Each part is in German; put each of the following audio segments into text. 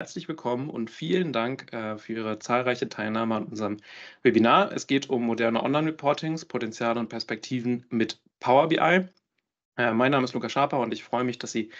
Herzlich willkommen und vielen Dank äh, für Ihre zahlreiche Teilnahme an unserem Webinar. Es geht um moderne Online-Reportings, Potenziale und Perspektiven mit Power BI. Äh, mein Name ist Lukas Schaper und ich freue mich, dass Sie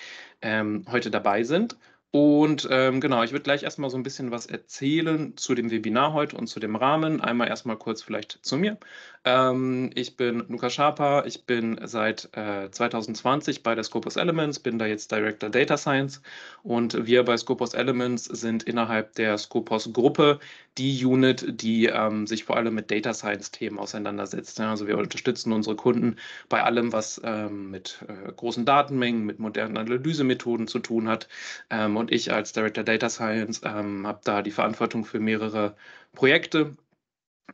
ähm, heute dabei sind. Und ähm, genau, ich würde gleich erstmal so ein bisschen was erzählen zu dem Webinar heute und zu dem Rahmen. Einmal erstmal kurz vielleicht zu mir. Ähm, ich bin Lukas Schaper, ich bin seit äh, 2020 bei der Scopus Elements, bin da jetzt Director Data Science und wir bei Scopus Elements sind innerhalb der Scopus Gruppe die Unit, die ähm, sich vor allem mit Data Science Themen auseinandersetzt. Ja, ne? also wir unterstützen unsere Kunden bei allem, was ähm, mit äh, großen Datenmengen, mit modernen Analysemethoden zu tun hat ähm, und ich als Director Data Science ähm, habe da die Verantwortung für mehrere Projekte,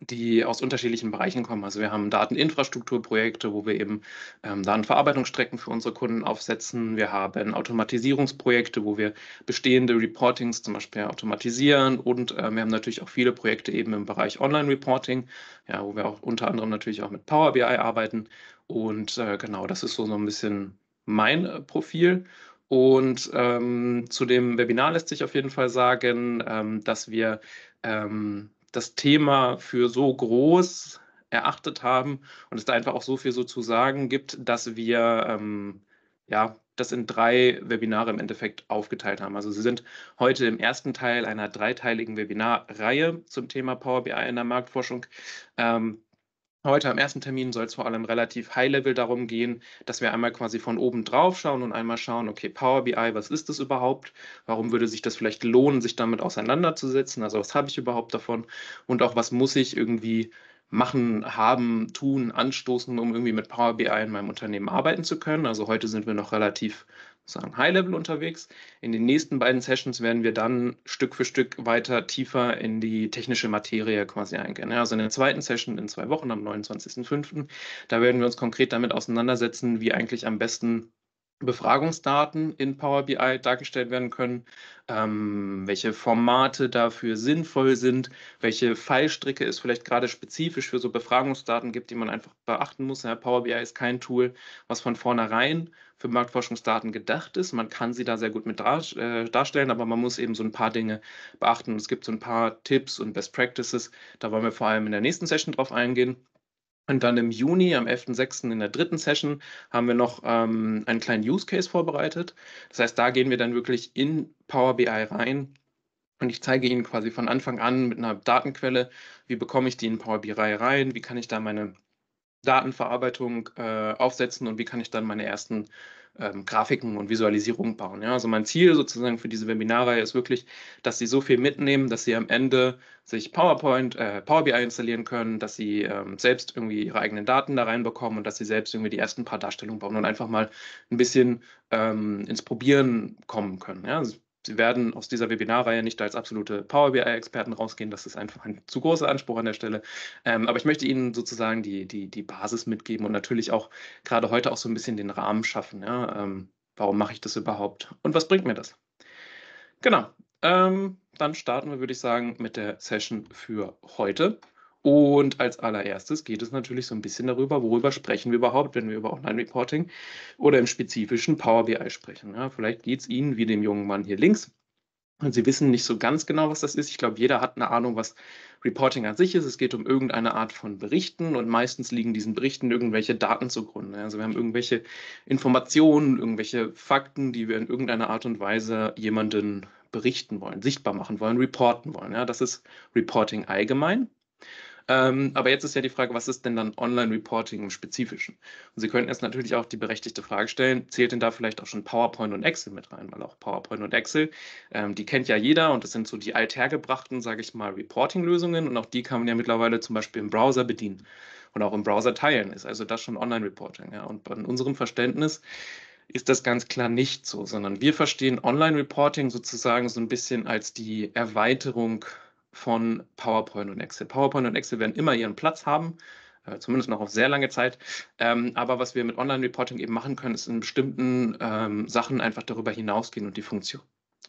die aus unterschiedlichen Bereichen kommen. Also wir haben Dateninfrastrukturprojekte, wo wir eben ähm, Verarbeitungsstrecken für unsere Kunden aufsetzen. Wir haben Automatisierungsprojekte, wo wir bestehende Reportings zum Beispiel automatisieren. Und äh, wir haben natürlich auch viele Projekte eben im Bereich Online-Reporting, ja, wo wir auch unter anderem natürlich auch mit Power BI arbeiten. Und äh, genau, das ist so, so ein bisschen mein äh, Profil. Und ähm, zu dem Webinar lässt sich auf jeden Fall sagen, ähm, dass wir ähm, das Thema für so groß erachtet haben und es da einfach auch so viel so zu sagen gibt, dass wir ähm, ja, das in drei Webinare im Endeffekt aufgeteilt haben. Also Sie sind heute im ersten Teil einer dreiteiligen Webinarreihe zum Thema Power BI in der Marktforschung. Ähm, Heute am ersten Termin soll es vor allem relativ high-level darum gehen, dass wir einmal quasi von oben drauf schauen und einmal schauen, okay, Power BI, was ist das überhaupt? Warum würde sich das vielleicht lohnen, sich damit auseinanderzusetzen? Also was habe ich überhaupt davon? Und auch was muss ich irgendwie machen, haben, tun, anstoßen, um irgendwie mit Power BI in meinem Unternehmen arbeiten zu können? Also heute sind wir noch relativ sagen, High-Level unterwegs. In den nächsten beiden Sessions werden wir dann Stück für Stück weiter tiefer in die technische Materie quasi eingehen. Also in der zweiten Session in zwei Wochen am 29.05., da werden wir uns konkret damit auseinandersetzen, wie eigentlich am besten Befragungsdaten in Power BI dargestellt werden können, ähm, welche Formate dafür sinnvoll sind, welche Fallstricke es vielleicht gerade spezifisch für so Befragungsdaten gibt, die man einfach beachten muss. Ja, Power BI ist kein Tool, was von vornherein für Marktforschungsdaten gedacht ist. Man kann sie da sehr gut mit äh, darstellen, aber man muss eben so ein paar Dinge beachten. es gibt so ein paar Tipps und Best Practices. Da wollen wir vor allem in der nächsten Session drauf eingehen. Und dann im Juni, am 11.06. in der dritten Session, haben wir noch ähm, einen kleinen Use Case vorbereitet. Das heißt, da gehen wir dann wirklich in Power BI rein und ich zeige Ihnen quasi von Anfang an mit einer Datenquelle, wie bekomme ich die in Power BI rein, wie kann ich da meine Datenverarbeitung äh, aufsetzen und wie kann ich dann meine ersten ähm, Grafiken und Visualisierungen bauen. Ja? Also mein Ziel sozusagen für diese Webinarreihe ist wirklich, dass Sie so viel mitnehmen, dass Sie am Ende sich PowerPoint, äh, Power BI installieren können, dass Sie ähm, selbst irgendwie Ihre eigenen Daten da reinbekommen und dass Sie selbst irgendwie die ersten paar Darstellungen bauen und einfach mal ein bisschen ähm, ins Probieren kommen können. Ja? Also Sie werden aus dieser Webinarreihe nicht als absolute Power BI-Experten rausgehen, das ist einfach ein zu großer Anspruch an der Stelle. Ähm, aber ich möchte Ihnen sozusagen die, die, die Basis mitgeben und natürlich auch gerade heute auch so ein bisschen den Rahmen schaffen. Ja? Ähm, warum mache ich das überhaupt und was bringt mir das? Genau, ähm, dann starten wir, würde ich sagen, mit der Session für heute. Und als allererstes geht es natürlich so ein bisschen darüber, worüber sprechen wir überhaupt, wenn wir über Online-Reporting oder im spezifischen Power BI sprechen. Ja, vielleicht geht es Ihnen wie dem jungen Mann hier links. Und Sie wissen nicht so ganz genau, was das ist. Ich glaube, jeder hat eine Ahnung, was Reporting an sich ist. Es geht um irgendeine Art von Berichten und meistens liegen diesen Berichten irgendwelche Daten zugrunde. Also wir haben irgendwelche Informationen, irgendwelche Fakten, die wir in irgendeiner Art und Weise jemanden berichten wollen, sichtbar machen wollen, reporten wollen. Ja, das ist Reporting allgemein. Ähm, aber jetzt ist ja die Frage, was ist denn dann Online-Reporting im Spezifischen? Und Sie könnten jetzt natürlich auch die berechtigte Frage stellen, zählt denn da vielleicht auch schon PowerPoint und Excel mit rein? Weil auch PowerPoint und Excel, ähm, die kennt ja jeder und das sind so die althergebrachten, sage ich mal, Reporting-Lösungen und auch die kann man ja mittlerweile zum Beispiel im Browser bedienen und auch im Browser teilen. Ist also das schon Online-Reporting. Ja? Und bei unserem Verständnis ist das ganz klar nicht so, sondern wir verstehen Online-Reporting sozusagen so ein bisschen als die Erweiterung von PowerPoint und Excel. PowerPoint und Excel werden immer ihren Platz haben, äh, zumindest noch auf sehr lange Zeit. Ähm, aber was wir mit Online-Reporting eben machen können, ist in bestimmten ähm, Sachen einfach darüber hinausgehen und die Funktion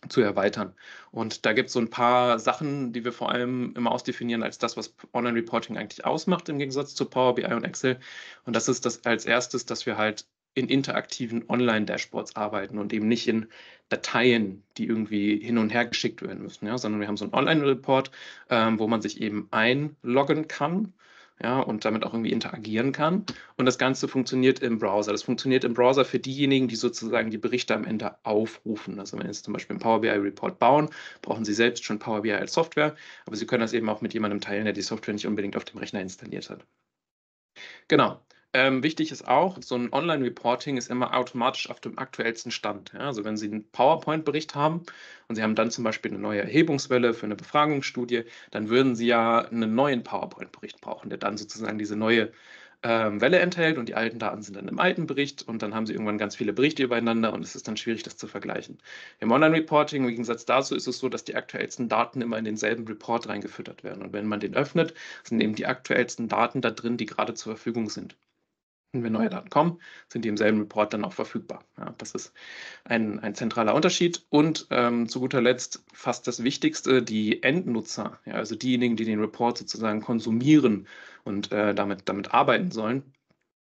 zu erweitern. Und da gibt es so ein paar Sachen, die wir vor allem immer ausdefinieren als das, was Online-Reporting eigentlich ausmacht im Gegensatz zu Power BI und Excel. Und das ist das als erstes, dass wir halt in interaktiven Online-Dashboards arbeiten und eben nicht in Dateien, die irgendwie hin und her geschickt werden müssen, ja, sondern wir haben so einen Online-Report, ähm, wo man sich eben einloggen kann ja, und damit auch irgendwie interagieren kann. Und das Ganze funktioniert im Browser. Das funktioniert im Browser für diejenigen, die sozusagen die Berichte am Ende aufrufen. Also wenn Sie zum Beispiel einen Power BI Report bauen, brauchen Sie selbst schon Power BI als Software, aber Sie können das eben auch mit jemandem teilen, der die Software nicht unbedingt auf dem Rechner installiert hat. Genau. Ähm, wichtig ist auch, so ein Online-Reporting ist immer automatisch auf dem aktuellsten Stand. Ja? Also wenn Sie einen PowerPoint-Bericht haben und Sie haben dann zum Beispiel eine neue Erhebungswelle für eine Befragungsstudie, dann würden Sie ja einen neuen PowerPoint-Bericht brauchen, der dann sozusagen diese neue ähm, Welle enthält und die alten Daten sind dann im alten Bericht und dann haben Sie irgendwann ganz viele Berichte übereinander und es ist dann schwierig, das zu vergleichen. Im Online-Reporting, im Gegensatz dazu, ist es so, dass die aktuellsten Daten immer in denselben Report reingefüttert werden. Und wenn man den öffnet, sind eben die aktuellsten Daten da drin, die gerade zur Verfügung sind wenn neue Daten kommen, sind die im selben Report dann auch verfügbar. Ja, das ist ein, ein zentraler Unterschied. Und ähm, zu guter Letzt fast das Wichtigste, die Endnutzer, ja, also diejenigen, die den Report sozusagen konsumieren und äh, damit, damit arbeiten sollen,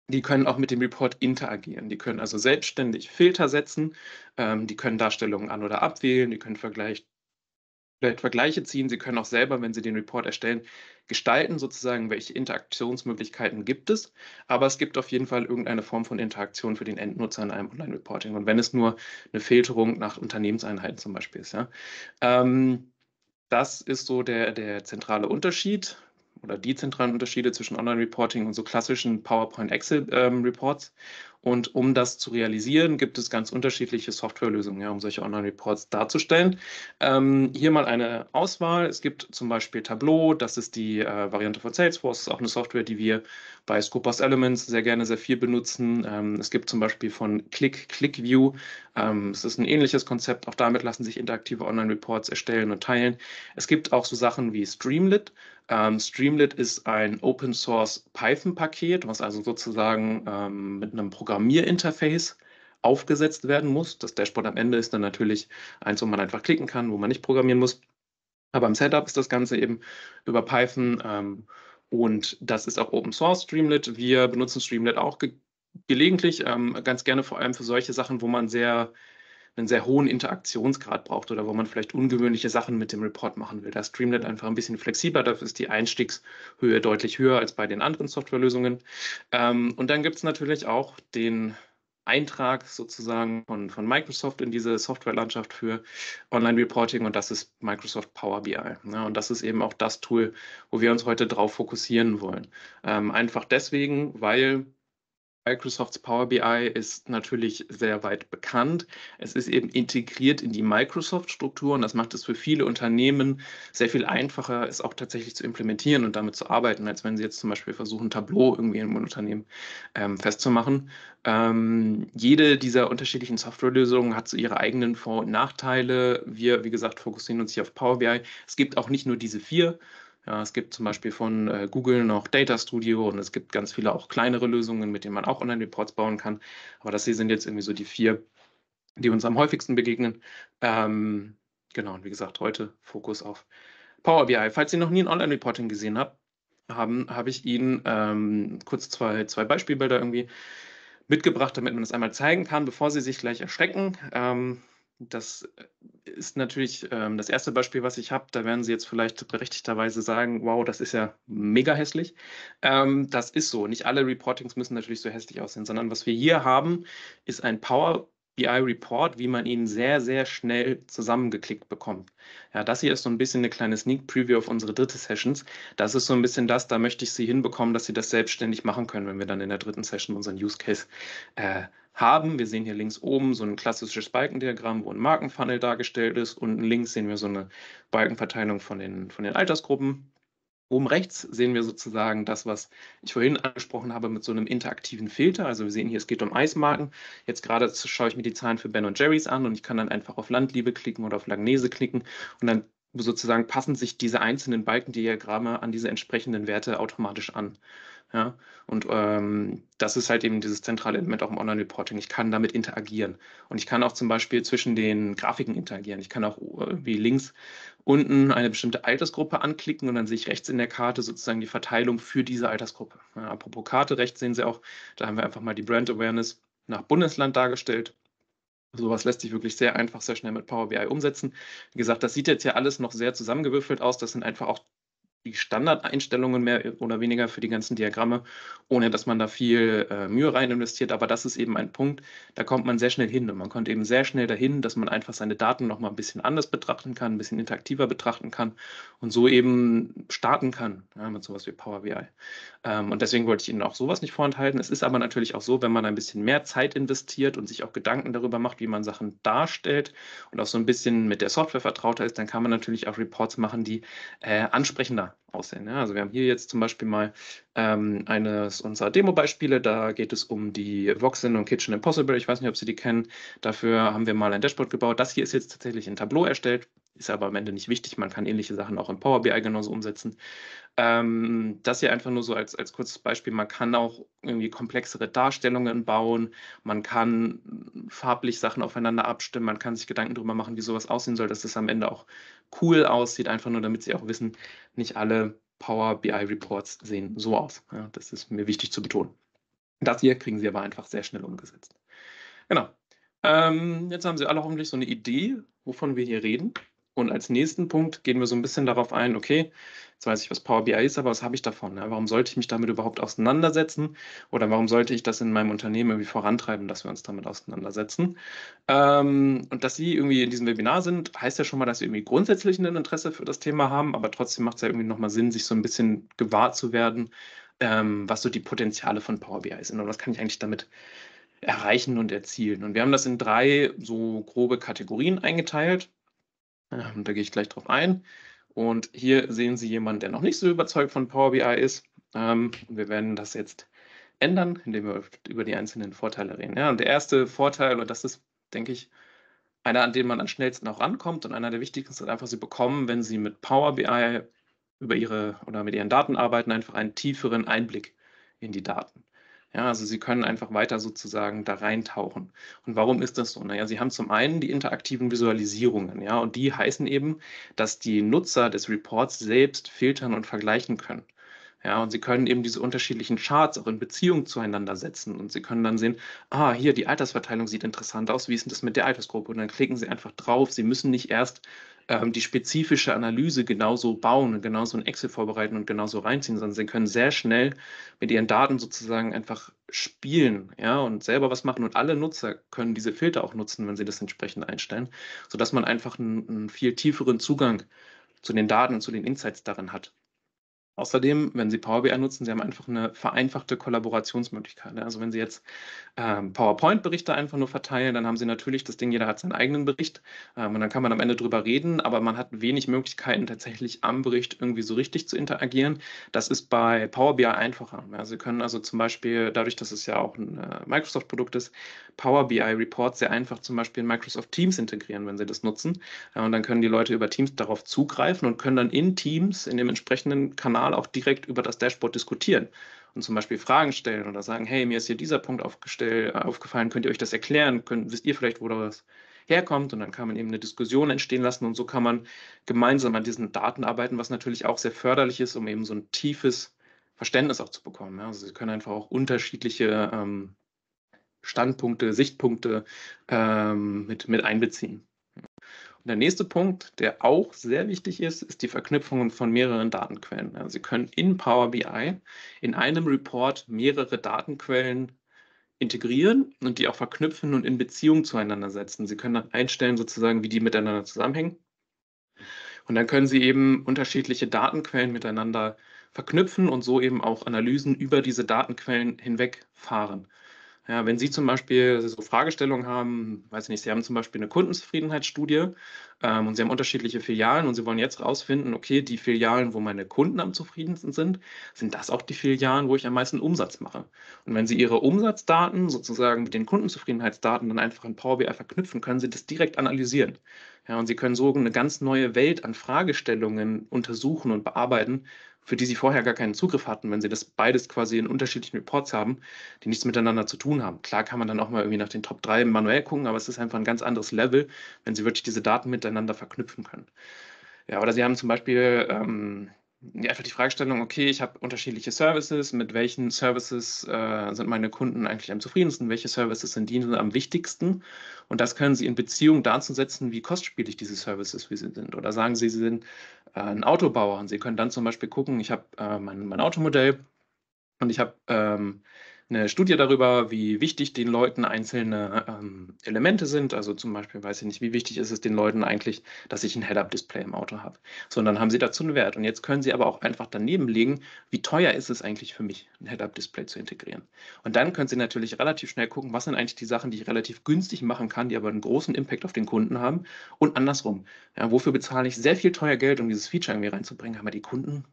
die können auch mit dem Report interagieren. Die können also selbstständig Filter setzen, ähm, die können Darstellungen an- oder abwählen, die können Vergleich, vielleicht Vergleiche ziehen. Sie können auch selber, wenn Sie den Report erstellen, gestalten, sozusagen, welche Interaktionsmöglichkeiten gibt es. Aber es gibt auf jeden Fall irgendeine Form von Interaktion für den Endnutzer in einem Online-Reporting. Und wenn es nur eine Filterung nach Unternehmenseinheiten zum Beispiel ist. Ja. Ähm, das ist so der, der zentrale Unterschied oder die zentralen Unterschiede zwischen Online-Reporting und so klassischen PowerPoint-Excel-Reports. Ähm, und um das zu realisieren, gibt es ganz unterschiedliche Softwarelösungen, ja, um solche Online-Reports darzustellen. Ähm, hier mal eine Auswahl. Es gibt zum Beispiel Tableau, das ist die äh, Variante von Salesforce, das ist auch eine Software, die wir bei Scopus Elements sehr gerne sehr viel benutzen. Ähm, es gibt zum Beispiel von Click, ClickView. Ähm, es ist ein ähnliches Konzept. Auch damit lassen sich interaktive Online-Reports erstellen und teilen. Es gibt auch so Sachen wie Streamlit. Ähm, Streamlit ist ein Open-Source Python-Paket, was also sozusagen ähm, mit einem Programm Programmierinterface aufgesetzt werden muss. Das Dashboard am Ende ist dann natürlich eins, wo man einfach klicken kann, wo man nicht programmieren muss. Aber im Setup ist das Ganze eben über Python ähm, und das ist auch Open Source Streamlit. Wir benutzen Streamlit auch ge gelegentlich, ähm, ganz gerne vor allem für solche Sachen, wo man sehr einen sehr hohen Interaktionsgrad braucht oder wo man vielleicht ungewöhnliche Sachen mit dem Report machen will. Da ist Streamlit einfach ein bisschen flexibler, dafür ist die Einstiegshöhe deutlich höher als bei den anderen Softwarelösungen. Ähm, und dann gibt es natürlich auch den Eintrag sozusagen von, von Microsoft in diese Softwarelandschaft für Online-Reporting und das ist Microsoft Power BI. Ja, ne? und das ist eben auch das Tool, wo wir uns heute drauf fokussieren wollen. Ähm, einfach deswegen, weil Microsofts Power BI ist natürlich sehr weit bekannt. Es ist eben integriert in die Microsoft-Struktur und das macht es für viele Unternehmen sehr viel einfacher, es auch tatsächlich zu implementieren und damit zu arbeiten, als wenn sie jetzt zum Beispiel versuchen, Tableau irgendwie in einem Unternehmen ähm, festzumachen. Ähm, jede dieser unterschiedlichen Softwarelösungen hat so ihre eigenen Vor- und Nachteile. Wir, wie gesagt, fokussieren uns hier auf Power BI. Es gibt auch nicht nur diese vier, ja, es gibt zum Beispiel von äh, Google noch Data Studio und es gibt ganz viele auch kleinere Lösungen, mit denen man auch Online-Reports bauen kann. Aber das hier sind jetzt irgendwie so die vier, die uns am häufigsten begegnen. Ähm, genau, und wie gesagt, heute Fokus auf Power BI. Falls ihr noch nie ein Online-Reporting gesehen habt, haben, habe ich Ihnen ähm, kurz zwei, zwei Beispielbilder irgendwie mitgebracht, damit man das einmal zeigen kann, bevor Sie sich gleich erschrecken. Ähm, das äh, ist natürlich ähm, das erste Beispiel, was ich habe. Da werden Sie jetzt vielleicht berechtigterweise sagen, wow, das ist ja mega hässlich. Ähm, das ist so. Nicht alle Reportings müssen natürlich so hässlich aussehen, sondern was wir hier haben, ist ein Power BI Report, wie man ihn sehr, sehr schnell zusammengeklickt bekommt. Ja, das hier ist so ein bisschen eine kleine Sneak Preview auf unsere dritte Sessions. Das ist so ein bisschen das, da möchte ich Sie hinbekommen, dass Sie das selbstständig machen können, wenn wir dann in der dritten Session unseren Use Case äh, haben. Wir sehen hier links oben so ein klassisches Balkendiagramm, wo ein Markenfunnel dargestellt ist. Unten links sehen wir so eine Balkenverteilung von den, von den Altersgruppen. Oben rechts sehen wir sozusagen das, was ich vorhin angesprochen habe mit so einem interaktiven Filter. Also wir sehen hier, es geht um Eismarken. Jetzt gerade schaue ich mir die Zahlen für Ben und Jerry's an und ich kann dann einfach auf Landliebe klicken oder auf Lagnese klicken und dann sozusagen passen sich diese einzelnen Balkendiagramme an diese entsprechenden Werte automatisch an. Ja, und ähm, das ist halt eben dieses zentrale Element auch im Online-Reporting. Ich kann damit interagieren. Und ich kann auch zum Beispiel zwischen den Grafiken interagieren. Ich kann auch äh, wie links unten eine bestimmte Altersgruppe anklicken und dann sehe ich rechts in der Karte sozusagen die Verteilung für diese Altersgruppe. Ja, apropos Karte, rechts sehen Sie auch, da haben wir einfach mal die Brand Awareness nach Bundesland dargestellt. Sowas lässt sich wirklich sehr einfach, sehr schnell mit Power BI umsetzen. Wie gesagt, das sieht jetzt ja alles noch sehr zusammengewürfelt aus. Das sind einfach auch die Standardeinstellungen mehr oder weniger für die ganzen Diagramme, ohne dass man da viel äh, Mühe rein investiert. Aber das ist eben ein Punkt, da kommt man sehr schnell hin und man kommt eben sehr schnell dahin, dass man einfach seine Daten nochmal ein bisschen anders betrachten kann, ein bisschen interaktiver betrachten kann und so eben starten kann ja, mit sowas wie Power BI. Ähm, und deswegen wollte ich Ihnen auch sowas nicht vorenthalten. Es ist aber natürlich auch so, wenn man ein bisschen mehr Zeit investiert und sich auch Gedanken darüber macht, wie man Sachen darstellt und auch so ein bisschen mit der Software vertrauter ist, dann kann man natürlich auch Reports machen, die äh, ansprechender aussehen. Ja, also wir haben hier jetzt zum Beispiel mal ähm, eines unserer Demo-Beispiele. Da geht es um die Voxin und Kitchen Impossible. Ich weiß nicht, ob Sie die kennen. Dafür haben wir mal ein Dashboard gebaut. Das hier ist jetzt tatsächlich ein Tableau erstellt ist aber am Ende nicht wichtig. Man kann ähnliche Sachen auch in Power BI genauso umsetzen. Ähm, das hier einfach nur so als, als kurzes Beispiel. Man kann auch irgendwie komplexere Darstellungen bauen. Man kann farblich Sachen aufeinander abstimmen. Man kann sich Gedanken darüber machen, wie sowas aussehen soll, dass es das am Ende auch cool aussieht. Einfach nur, damit Sie auch wissen, nicht alle Power BI Reports sehen so aus. Ja, das ist mir wichtig zu betonen. Das hier kriegen Sie aber einfach sehr schnell umgesetzt. Genau. Ähm, jetzt haben Sie alle hoffentlich so eine Idee, wovon wir hier reden. Und als nächsten Punkt gehen wir so ein bisschen darauf ein, okay, jetzt weiß ich, was Power BI ist, aber was habe ich davon? Ne? Warum sollte ich mich damit überhaupt auseinandersetzen? Oder warum sollte ich das in meinem Unternehmen irgendwie vorantreiben, dass wir uns damit auseinandersetzen? Ähm, und dass Sie irgendwie in diesem Webinar sind, heißt ja schon mal, dass Sie irgendwie grundsätzlich ein Interesse für das Thema haben, aber trotzdem macht es ja irgendwie nochmal Sinn, sich so ein bisschen gewahr zu werden, ähm, was so die Potenziale von Power BI sind und was kann ich eigentlich damit erreichen und erzielen. Und wir haben das in drei so grobe Kategorien eingeteilt. Äh, da gehe ich gleich drauf ein. Und hier sehen Sie jemanden, der noch nicht so überzeugt von Power BI ist. Ähm, wir werden das jetzt ändern, indem wir über die einzelnen Vorteile reden. Ja, und der erste Vorteil, und das ist, denke ich, einer, an den man am schnellsten auch rankommt und einer der wichtigsten ist einfach, Sie bekommen, wenn Sie mit Power BI über Ihre oder mit Ihren Daten arbeiten, einfach einen tieferen Einblick in die Daten. Ja, also sie können einfach weiter sozusagen da reintauchen. Und warum ist das so? Naja, sie haben zum einen die interaktiven Visualisierungen, ja, und die heißen eben, dass die Nutzer des Reports selbst filtern und vergleichen können. Ja, und Sie können eben diese unterschiedlichen Charts auch in Beziehung zueinander setzen und Sie können dann sehen, ah, hier die Altersverteilung sieht interessant aus, wie ist denn das mit der Altersgruppe? Und dann klicken Sie einfach drauf. Sie müssen nicht erst ähm, die spezifische Analyse genauso bauen und genauso ein Excel vorbereiten und genauso reinziehen, sondern Sie können sehr schnell mit Ihren Daten sozusagen einfach spielen, ja, und selber was machen. Und alle Nutzer können diese Filter auch nutzen, wenn sie das entsprechend einstellen, sodass man einfach einen, einen viel tieferen Zugang zu den Daten und zu den Insights darin hat. Außerdem, wenn Sie Power BI nutzen, Sie haben einfach eine vereinfachte Kollaborationsmöglichkeit. Ne? Also wenn Sie jetzt ähm, PowerPoint-Berichte einfach nur verteilen, dann haben Sie natürlich das Ding, jeder hat seinen eigenen Bericht ähm, und dann kann man am Ende drüber reden, aber man hat wenig Möglichkeiten, tatsächlich am Bericht irgendwie so richtig zu interagieren. Das ist bei Power BI einfacher. Ja, ne? Sie können also zum Beispiel, dadurch, dass es ja auch ein äh, Microsoft-Produkt ist, Power BI Reports sehr einfach zum Beispiel in Microsoft Teams integrieren, wenn Sie das nutzen. Äh, und dann können die Leute über Teams darauf zugreifen und können dann in Teams, in dem entsprechenden Kanal, Mal auch direkt über das Dashboard diskutieren und zum Beispiel Fragen stellen oder sagen, hey, mir ist hier dieser Punkt äh, aufgefallen, könnt ihr euch das erklären? Könnt, wisst ihr vielleicht, wo das herkommt? Und dann kann man eben eine Diskussion entstehen lassen und so kann man gemeinsam an diesen Daten arbeiten, was natürlich auch sehr förderlich ist, um eben so ein tiefes Verständnis auch zu bekommen. Also Sie können einfach auch unterschiedliche ähm, Standpunkte, Sichtpunkte ähm, mit, mit einbeziehen. Und der nächste Punkt, der auch sehr wichtig ist, ist die Verknüpfung von mehreren Datenquellen. Also Sie können in Power BI in einem Report mehrere Datenquellen integrieren und die auch verknüpfen und in Beziehung zueinander setzen. Sie können dann einstellen sozusagen, wie die miteinander zusammenhängen. Und dann können Sie eben unterschiedliche Datenquellen miteinander verknüpfen und so eben auch Analysen über diese Datenquellen hinweg fahren. Ja, wenn Sie zum Beispiel so Fragestellungen haben, weiß ich nicht, Sie haben zum Beispiel eine Kundenzufriedenheitsstudie ähm, und Sie haben unterschiedliche Filialen und Sie wollen jetzt rausfinden, okay, die Filialen, wo meine Kunden am zufriedensten sind, sind das auch die Filialen, wo ich am meisten Umsatz mache. Und wenn Sie Ihre Umsatzdaten sozusagen mit den Kundenzufriedenheitsdaten dann einfach in Power BI verknüpfen, können Sie das direkt analysieren. Ja, und Sie können so eine ganz neue Welt an Fragestellungen untersuchen und bearbeiten, für die sie vorher gar keinen Zugriff hatten, wenn sie das beides quasi in unterschiedlichen Reports haben, die nichts miteinander zu tun haben. Klar kann man dann auch mal irgendwie nach den Top 3 manuell gucken, aber es ist einfach ein ganz anderes Level, wenn sie wirklich diese Daten miteinander verknüpfen können. Ja, oder sie haben zum Beispiel ähm, einfach die Fragestellung, okay, ich habe unterschiedliche Services, mit welchen Services äh, sind meine Kunden eigentlich am zufriedensten, welche Services sind ihnen am wichtigsten und das können sie in Beziehung dazu setzen, wie kostspielig diese Services für sie sind. Oder sagen sie, sie sind äh, ein Autobauer und sie können dann zum Beispiel gucken, ich habe äh, mein, mein Automodell und ich habe ähm, eine Studie darüber, wie wichtig den Leuten einzelne ähm, Elemente sind. Also zum Beispiel weiß ich nicht, wie wichtig ist es den Leuten eigentlich, dass ich ein Head-Up-Display im Auto habe. Sondern haben sie dazu einen Wert. Und jetzt können sie aber auch einfach daneben legen, wie teuer ist es eigentlich für mich, ein Head-Up-Display zu integrieren. Und dann können sie natürlich relativ schnell gucken, was sind eigentlich die Sachen, die ich relativ günstig machen kann, die aber einen großen Impact auf den Kunden haben. Und andersrum, ja, wofür bezahle ich sehr viel teuer Geld, um dieses Feature irgendwie reinzubringen, aber die Kunden,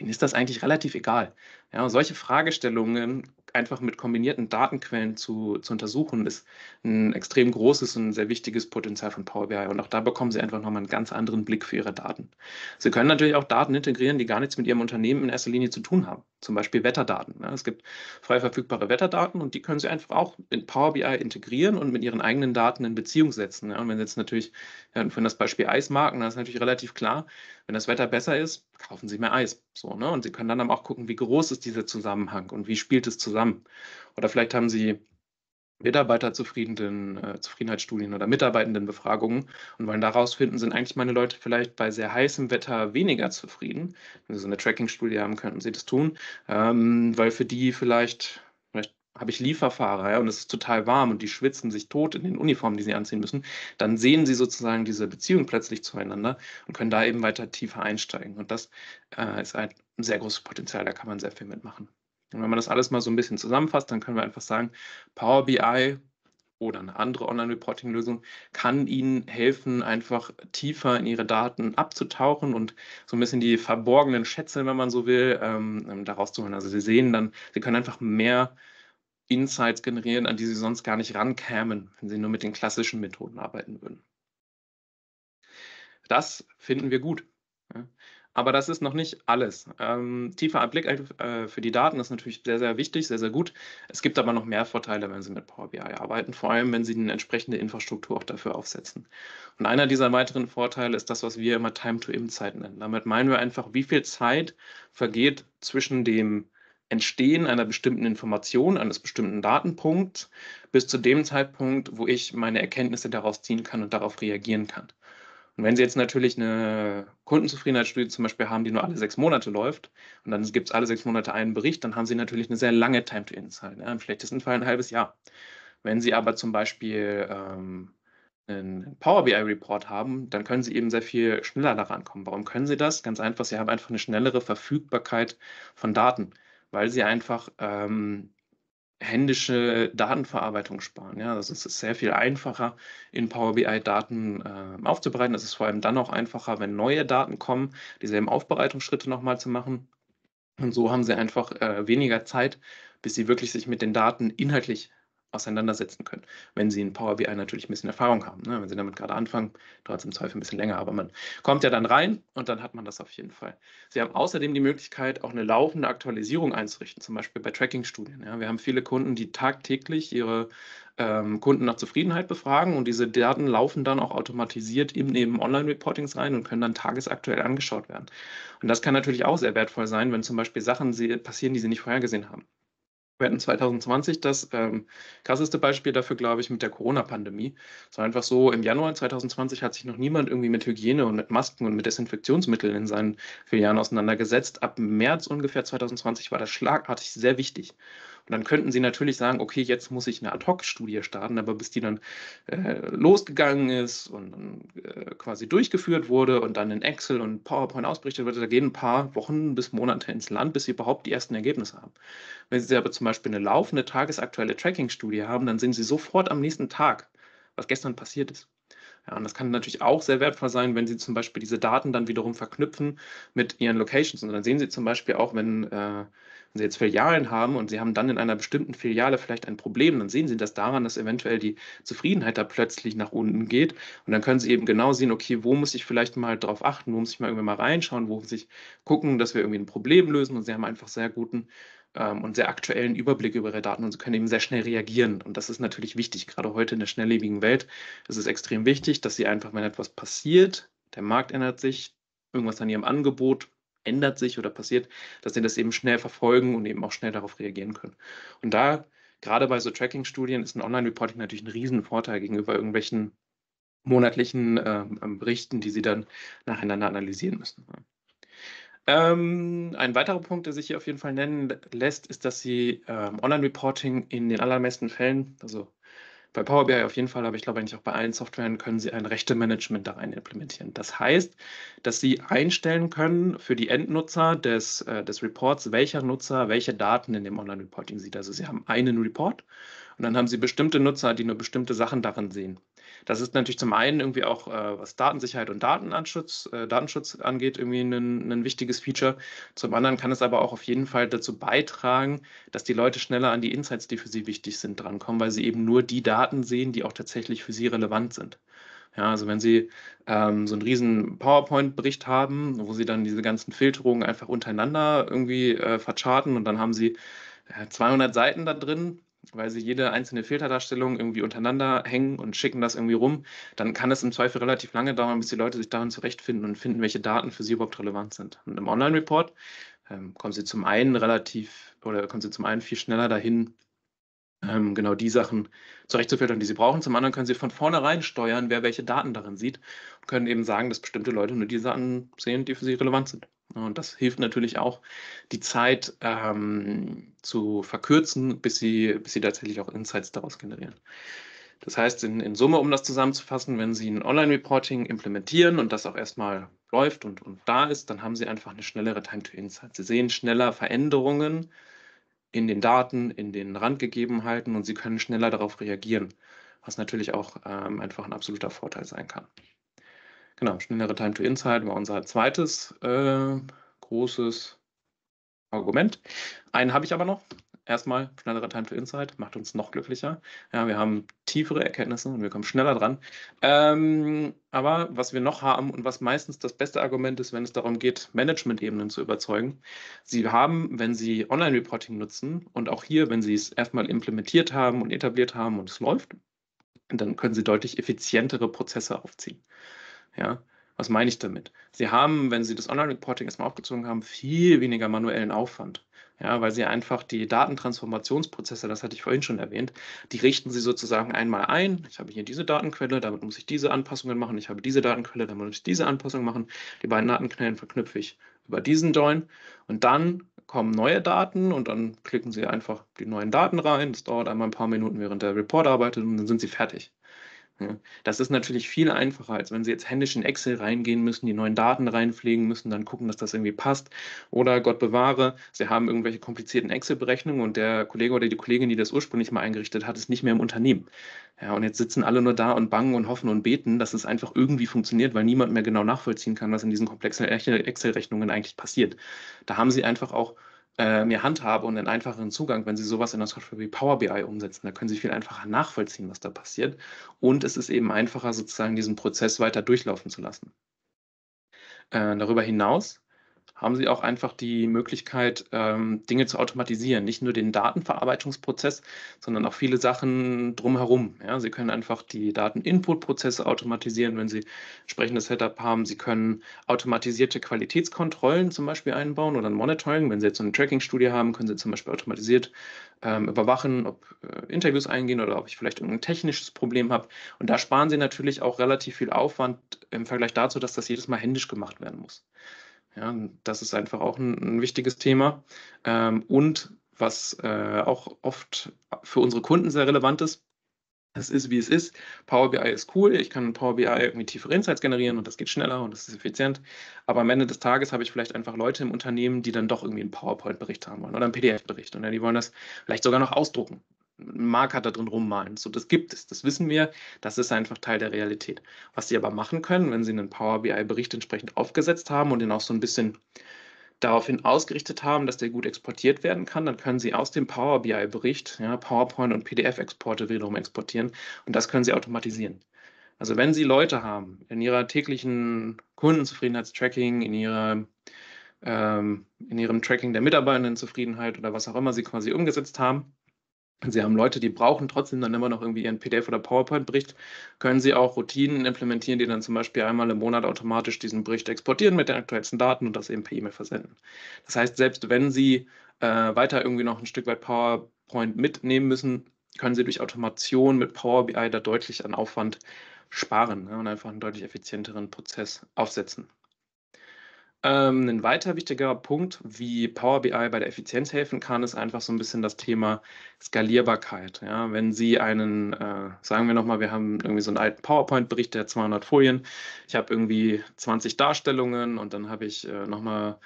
denen ist das eigentlich relativ egal. Ja, solche Fragestellungen einfach mit kombinierten Datenquellen zu, zu untersuchen, ist ein extrem großes und sehr wichtiges Potenzial von Power BI. Und auch da bekommen Sie einfach nochmal einen ganz anderen Blick für Ihre Daten. Sie können natürlich auch Daten integrieren, die gar nichts mit Ihrem Unternehmen in erster Linie zu tun haben. Zum Beispiel Wetterdaten. Ne? Es gibt frei verfügbare Wetterdaten und die können Sie einfach auch in Power BI integrieren und mit Ihren eigenen Daten in Beziehung setzen. Ne? Und wenn Sie jetzt natürlich, ja, das Beispiel Eismarken, ne, dann ist natürlich relativ klar, wenn das Wetter besser ist, kaufen Sie mehr Eis. So, ne? Und Sie können dann aber auch gucken, wie groß ist dieser Zusammenhang und wie spielt es zusammen zusammen. Oder vielleicht haben Sie Mitarbeiterzufriedenheitsstudien äh, oder Mitarbeitendenbefragungen und wollen daraus finden, sind eigentlich meine Leute vielleicht bei sehr heißem Wetter weniger zufrieden. Wenn Sie so eine Tracking-Studie haben, könnten Sie das tun, ähm, weil für die vielleicht, vielleicht habe ich Lieferfahrer ja, und es ist total warm und die schwitzen sich tot in den Uniformen, die sie anziehen müssen, dann sehen sie sozusagen diese Beziehung plötzlich zueinander und können da eben weiter tiefer einsteigen. Und das äh, ist ein sehr großes Potenzial, da kann man sehr viel mitmachen. Und wenn man das alles mal so ein bisschen zusammenfasst, dann können wir einfach sagen, Power BI oder eine andere Online-Reporting-Lösung kann Ihnen helfen, einfach tiefer in Ihre Daten abzutauchen und so ein bisschen die verborgenen Schätze, wenn man so will, ähm, ähm daraus zu holen. Also Sie sehen dann, Sie können einfach mehr Insights generieren, an die Sie sonst gar nicht rankämen, wenn Sie nur mit den klassischen Methoden arbeiten würden. Das finden wir gut. Aber das ist noch nicht alles. Ähm, tiefer Blick äh, für die Daten ist natürlich sehr, sehr wichtig, sehr, sehr gut. Es gibt aber noch mehr Vorteile, wenn Sie mit Power BI arbeiten, vor allem wenn Sie eine entsprechende Infrastruktur auch dafür aufsetzen. Und einer dieser weiteren Vorteile ist das, was wir immer Time-to-Im-Zeit nennen. Damit meinen wir einfach, wie viel Zeit vergeht zwischen dem Entstehen einer bestimmten Information, eines bestimmten Datenpunkts, bis zu dem Zeitpunkt, wo ich meine Erkenntnisse daraus ziehen kann und darauf reagieren kann. Und wenn Sie jetzt natürlich eine Kundenzufriedenheitsstudie zum Beispiel haben, die nur alle sechs Monate läuft und dann gibt es alle sechs Monate einen Bericht, dann haben Sie natürlich eine sehr lange Time to Insight, ja, ne? im schlechtesten Fall ein halbes Jahr. Wenn Sie aber zum Beispiel ähm, einen Power BI Report haben, dann können Sie eben sehr viel schneller daran kommen. Warum können Sie das? Ganz einfach, Sie haben einfach eine schnellere Verfügbarkeit von Daten, weil Sie einfach ähm, händische Datenverarbeitung sparen. Ja, also ist sehr viel einfacher, in Power BI Daten äh, aufzubereiten. Es ist vor allem dann auch einfacher, wenn neue Daten kommen, dieselben Aufbereitungsschritte nochmal zu machen. Und so haben sie einfach äh, weniger Zeit, bis sie wirklich sich mit den Daten inhaltlich auseinandersetzen können, wenn sie in Power BI natürlich ein bisschen Erfahrung haben. Ne? Wenn sie damit gerade anfangen, dauert es im Zweifel ein bisschen länger, aber man kommt ja dann rein und dann hat man das auf jeden Fall. Sie haben außerdem die Möglichkeit, auch eine laufende Aktualisierung einzurichten, zum Beispiel bei Tracking-Studien. Ja? Wir haben viele Kunden, die tagtäglich ihre ähm, Kunden nach Zufriedenheit befragen und diese Daten laufen dann auch automatisiert in eben Online-Reportings rein und können dann tagesaktuell angeschaut werden. Und das kann natürlich auch sehr wertvoll sein, wenn zum Beispiel Sachen passieren, die sie nicht vorhergesehen haben. Wir hatten 2020 das ähm, krasseste Beispiel dafür, glaube ich, mit der Corona-Pandemie. Es war einfach so, im Januar 2020 hat sich noch niemand irgendwie mit Hygiene und mit Masken und mit Desinfektionsmitteln in seinen Filialen auseinandergesetzt. Ab März ungefähr 2020 war das schlagartig sehr wichtig. Und dann könnten sie natürlich sagen, okay, jetzt muss ich eine Ad-Hoc-Studie starten, aber bis die dann äh, losgegangen ist und äh, quasi durchgeführt wurde und dann in Excel und PowerPoint ausberichtet wird, da gehen ein paar Wochen bis Monate ins Land, bis sie überhaupt die ersten Ergebnisse haben. Wenn sie aber zum Beispiel eine laufende tagesaktuelle Tracking-Studie haben, dann sehen sie sofort am nächsten Tag, was gestern passiert ist. Ja, und das kann natürlich auch sehr wertvoll sein, wenn Sie zum Beispiel diese Daten dann wiederum verknüpfen mit Ihren Locations. Und dann sehen Sie zum Beispiel auch, wenn äh, wenn Sie jetzt Filialen haben und Sie haben dann in einer bestimmten Filiale vielleicht ein Problem, dann sehen Sie das daran, dass eventuell die Zufriedenheit da plötzlich nach unten geht. Und dann können Sie eben genau sehen, okay, wo muss ich vielleicht mal drauf achten, wo muss ich mal irgendwie mal reinschauen, wo muss ich gucken, dass wir irgendwie ein Problem lösen. Und Sie haben einfach sehr guten ähm, und sehr aktuellen Überblick über Ihre Daten und Sie können eben sehr schnell reagieren. Und das ist natürlich wichtig, gerade heute in der schnelllebigen Welt. Es ist extrem wichtig, dass Sie einfach, wenn etwas passiert, der Markt ändert sich, irgendwas an Ihrem Angebot ändert sich oder passiert, dass sie das eben schnell verfolgen und eben auch schnell darauf reagieren können. Und da, gerade bei so Tracking-Studien, ist ein Online-Reporting natürlich ein Riesenvorteil gegenüber irgendwelchen monatlichen äh, Berichten, die sie dann nacheinander analysieren müssen. Ähm, ein weiterer Punkt, der sich hier auf jeden Fall nennen lässt, ist, dass sie ähm, Online-Reporting in den allermeisten Fällen, also bei Power BI auf jeden Fall, aber ich glaube eigentlich auch bei allen Softwaren können Sie ein Rechte-Management da rein implementieren. Das heißt, dass Sie einstellen können für die Endnutzer des, äh, des Reports, welcher Nutzer welche Daten in dem Online-Reporting sieht. Also Sie haben einen Report und dann haben Sie bestimmte Nutzer, die nur bestimmte Sachen darin sehen. Das ist natürlich zum einen irgendwie auch, äh, was Datensicherheit und Datenschutz, äh, Datenschutz angeht, irgendwie ein, ein wichtiges Feature. Zum anderen kann es aber auch auf jeden Fall dazu beitragen, dass die Leute schneller an die Insights, die für sie wichtig sind, drankommen, weil sie eben nur die Daten sehen, die auch tatsächlich für sie relevant sind. Ja, also wenn Sie ähm, so einen riesen PowerPoint-Bericht haben, wo Sie dann diese ganzen Filterungen einfach untereinander irgendwie äh, vercharten und dann haben Sie 200 äh, Seiten da drin, weil sie jede einzelne Filterdarstellung irgendwie untereinander hängen und schicken das irgendwie rum, dann kann es im Zweifel relativ lange dauern, bis die Leute sich darin zurechtfinden und finden, welche Daten für sie überhaupt relevant sind. Und im Online-Report ähm, kommen sie zum einen relativ oder kommen sie zum einen viel schneller dahin, ähm, genau die Sachen zurechtzufiltern, die sie brauchen. Zum anderen können sie von vornherein steuern, wer welche Daten darin sieht und können eben sagen, dass bestimmte Leute nur die Sachen sehen, die für sie relevant sind. Und das hilft natürlich auch, die Zeit ähm, zu verkürzen, bis sie, bis sie tatsächlich auch Insights daraus generieren. Das heißt, in, in Summe, um das zusammenzufassen, wenn Sie ein Online-Reporting implementieren und das auch erstmal läuft und, und da ist, dann haben Sie einfach eine schnellere Time to Insight. Sie sehen schneller Veränderungen in den Daten, in den Randgegebenheiten und Sie können schneller darauf reagieren, was natürlich auch ähm, einfach ein absoluter Vorteil sein kann. Genau, schnellere Time to Insight war unser zweites äh, großes Argument. Einen habe ich aber noch. Erstmal schnellere Time to Insight macht uns noch glücklicher. Ja, wir haben tiefere Erkenntnisse und wir kommen schneller dran. Ähm, aber was wir noch haben und was meistens das beste Argument ist, wenn es darum geht, Management-Ebenen zu überzeugen, sie haben, wenn sie Online-Reporting nutzen und auch hier, wenn sie es erstmal implementiert haben und etabliert haben und es läuft, dann können sie deutlich effizientere Prozesse aufziehen. Ja? Was meine ich damit? Sie haben, wenn Sie das Online-Reporting erstmal aufgezogen haben, viel weniger manuellen Aufwand. Ja, weil sie einfach die Datentransformationsprozesse, das hatte ich vorhin schon erwähnt, die richten sie sozusagen einmal ein. Ich habe hier diese Datenquelle, damit muss ich diese Anpassungen machen. Ich habe diese Datenquelle, damit muss ich diese Anpassungen machen. Die beiden Datenquellen verknüpfe ich über diesen Join und dann kommen neue Daten und dann klicken Sie einfach die neuen Daten rein. Das dauert einmal ein paar Minuten, während der Report arbeitet und dann sind Sie fertig das ist natürlich viel einfacher, als wenn Sie jetzt händisch in Excel reingehen müssen, die neuen Daten reinpflegen müssen, dann gucken, dass das irgendwie passt. Oder Gott bewahre, Sie haben irgendwelche komplizierten Excel-Berechnungen und der Kollege oder die Kollegin, die das ursprünglich mal eingerichtet hat, ist nicht mehr im Unternehmen. Ja, und jetzt sitzen alle nur da und bangen und hoffen und beten, dass es einfach irgendwie funktioniert, weil niemand mehr genau nachvollziehen kann, was in diesen komplexen Excel-Rechnungen eigentlich passiert. Da haben Sie einfach auch äh, mehr Handhabe und einen einfacheren Zugang, wenn Sie sowas in der Software wie Power BI umsetzen. Da können Sie viel einfacher nachvollziehen, was da passiert. Und es ist eben einfacher, sozusagen diesen Prozess weiter durchlaufen zu lassen. Äh, darüber hinaus haben sie auch einfach die Möglichkeit, ähm, Dinge zu automatisieren. Nicht nur den Datenverarbeitungsprozess, sondern auch viele Sachen drumherum. Ja? Sie können einfach die Dateninput-Prozesse automatisieren, wenn Sie entsprechendes Setup haben. Sie können automatisierte Qualitätskontrollen zum Beispiel einbauen oder ein Monitoring. Wenn Sie jetzt eine Tracking-Studie haben, können Sie zum Beispiel automatisiert ähm, überwachen, ob äh, Interviews eingehen oder ob ich vielleicht irgendein technisches Problem habe. Und da sparen Sie natürlich auch relativ viel Aufwand im Vergleich dazu, dass das jedes Mal händisch gemacht werden muss. Ja, das ist einfach auch ein, ein wichtiges Thema. Ähm, und was äh, auch oft für unsere Kunden sehr relevant ist, es ist, wie es ist. Power BI ist cool. Ich kann Power BI irgendwie tiefere Insights generieren und das geht schneller und das ist effizient. Aber am Ende des Tages habe ich vielleicht einfach Leute im Unternehmen, die dann doch irgendwie einen PowerPoint-Bericht haben wollen oder einen PDF-Bericht. Und ja, die wollen das vielleicht sogar noch ausdrucken. Marker da drin rummalen. So, das gibt es, das wissen wir, das ist einfach Teil der Realität. Was Sie aber machen können, wenn Sie einen Power BI-Bericht entsprechend aufgesetzt haben und den auch so ein bisschen daraufhin ausgerichtet haben, dass der gut exportiert werden kann, dann können Sie aus dem Power BI-Bericht ja, PowerPoint und PDF-Exporte wiederum exportieren und das können Sie automatisieren. Also wenn Sie Leute haben in Ihrer täglichen Kundenzufriedenheitstracking, in Ihrer ähm, in Ihrem Tracking der Mitarbeitendenzufriedenheit oder was auch immer Sie quasi umgesetzt haben, Sie haben Leute, die brauchen trotzdem dann immer noch irgendwie ihren PDF- oder PowerPoint-Bericht. Können Sie auch Routinen implementieren, die dann zum Beispiel einmal im Monat automatisch diesen Bericht exportieren mit den aktuellsten Daten und das eben per E-Mail versenden. Das heißt, selbst wenn Sie äh, weiter irgendwie noch ein Stück weit PowerPoint mitnehmen müssen, können Sie durch Automation mit Power BI da deutlich an Aufwand sparen ne, und einfach einen deutlich effizienteren Prozess aufsetzen. Ähm, ein weiter wichtiger Punkt, wie Power BI bei der Effizienz helfen kann, ist einfach so ein bisschen das Thema Skalierbarkeit. Ja, wenn Sie einen, äh, sagen wir nochmal, wir haben irgendwie so einen alten PowerPoint-Bericht, der 200 Folien, ich habe irgendwie 20 Darstellungen und dann habe ich äh, nochmal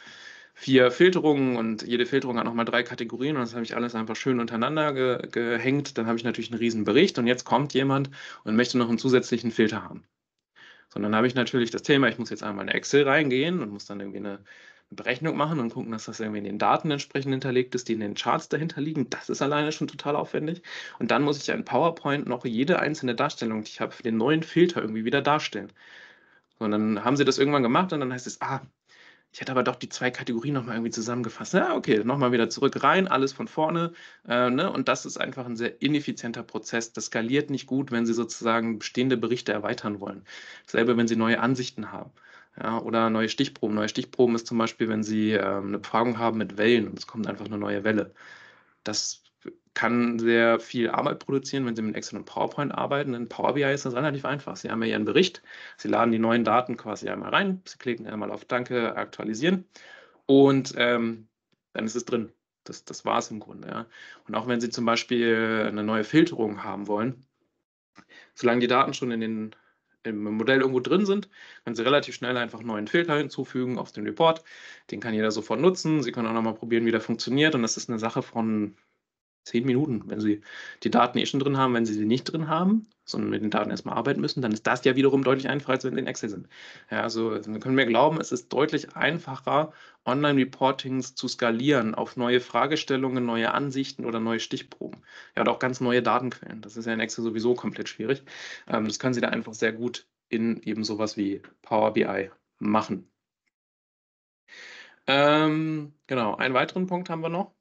vier Filterungen und jede Filterung hat nochmal drei Kategorien und das habe ich alles einfach schön untereinander ge gehängt. Dann habe ich natürlich einen riesen Bericht und jetzt kommt jemand und möchte noch einen zusätzlichen Filter haben. Sondern habe ich natürlich das Thema, ich muss jetzt einmal in Excel reingehen und muss dann irgendwie eine Berechnung machen und gucken, dass das irgendwie in den Daten entsprechend hinterlegt ist, die in den Charts dahinter liegen. Das ist alleine schon total aufwendig. Und dann muss ich in PowerPoint noch jede einzelne Darstellung, die ich habe, für den neuen Filter irgendwie wieder darstellen. Und dann haben sie das irgendwann gemacht und dann heißt es, ah, ich hätte aber doch die zwei Kategorien nochmal irgendwie zusammengefasst. Ja, okay, nochmal wieder zurück rein, alles von vorne. Äh, ne? Und das ist einfach ein sehr ineffizienter Prozess. Das skaliert nicht gut, wenn Sie sozusagen bestehende Berichte erweitern wollen. Dasselbe, wenn Sie neue Ansichten haben. Ja, oder neue Stichproben. Neue Stichproben ist zum Beispiel, wenn Sie ähm, eine Befragung haben mit Wellen und es kommt einfach eine neue Welle. Das kann sehr viel Arbeit produzieren, wenn Sie mit Excel und PowerPoint arbeiten. In Power BI ist das relativ einfach. Sie haben ja Ihren Bericht, Sie laden die neuen Daten quasi einmal rein, Sie klicken einmal auf Danke, aktualisieren und ähm, dann ist es drin. Das, das war es im Grunde. Ja. Und auch wenn Sie zum Beispiel eine neue Filterung haben wollen, solange die Daten schon in den, im Modell irgendwo drin sind, können Sie relativ schnell einfach einen neuen Filter hinzufügen auf den Report. Den kann jeder sofort nutzen. Sie können auch nochmal probieren, wie der funktioniert. Und das ist eine Sache von zehn Minuten. Wenn Sie die Daten eh schon drin haben, wenn Sie sie nicht drin haben, sondern mit den Daten erstmal arbeiten müssen, dann ist das ja wiederum deutlich einfacher, als wenn sie in Excel sind. Ja, also dann können wir glauben, es ist deutlich einfacher, Online-Reportings zu skalieren auf neue Fragestellungen, neue Ansichten oder neue Stichproben. Ja, oder auch ganz neue Datenquellen. Das ist ja in Excel sowieso komplett schwierig. Ähm, das können Sie da einfach sehr gut in eben sowas wie Power BI machen. Ähm, genau, einen weiteren Punkt haben wir noch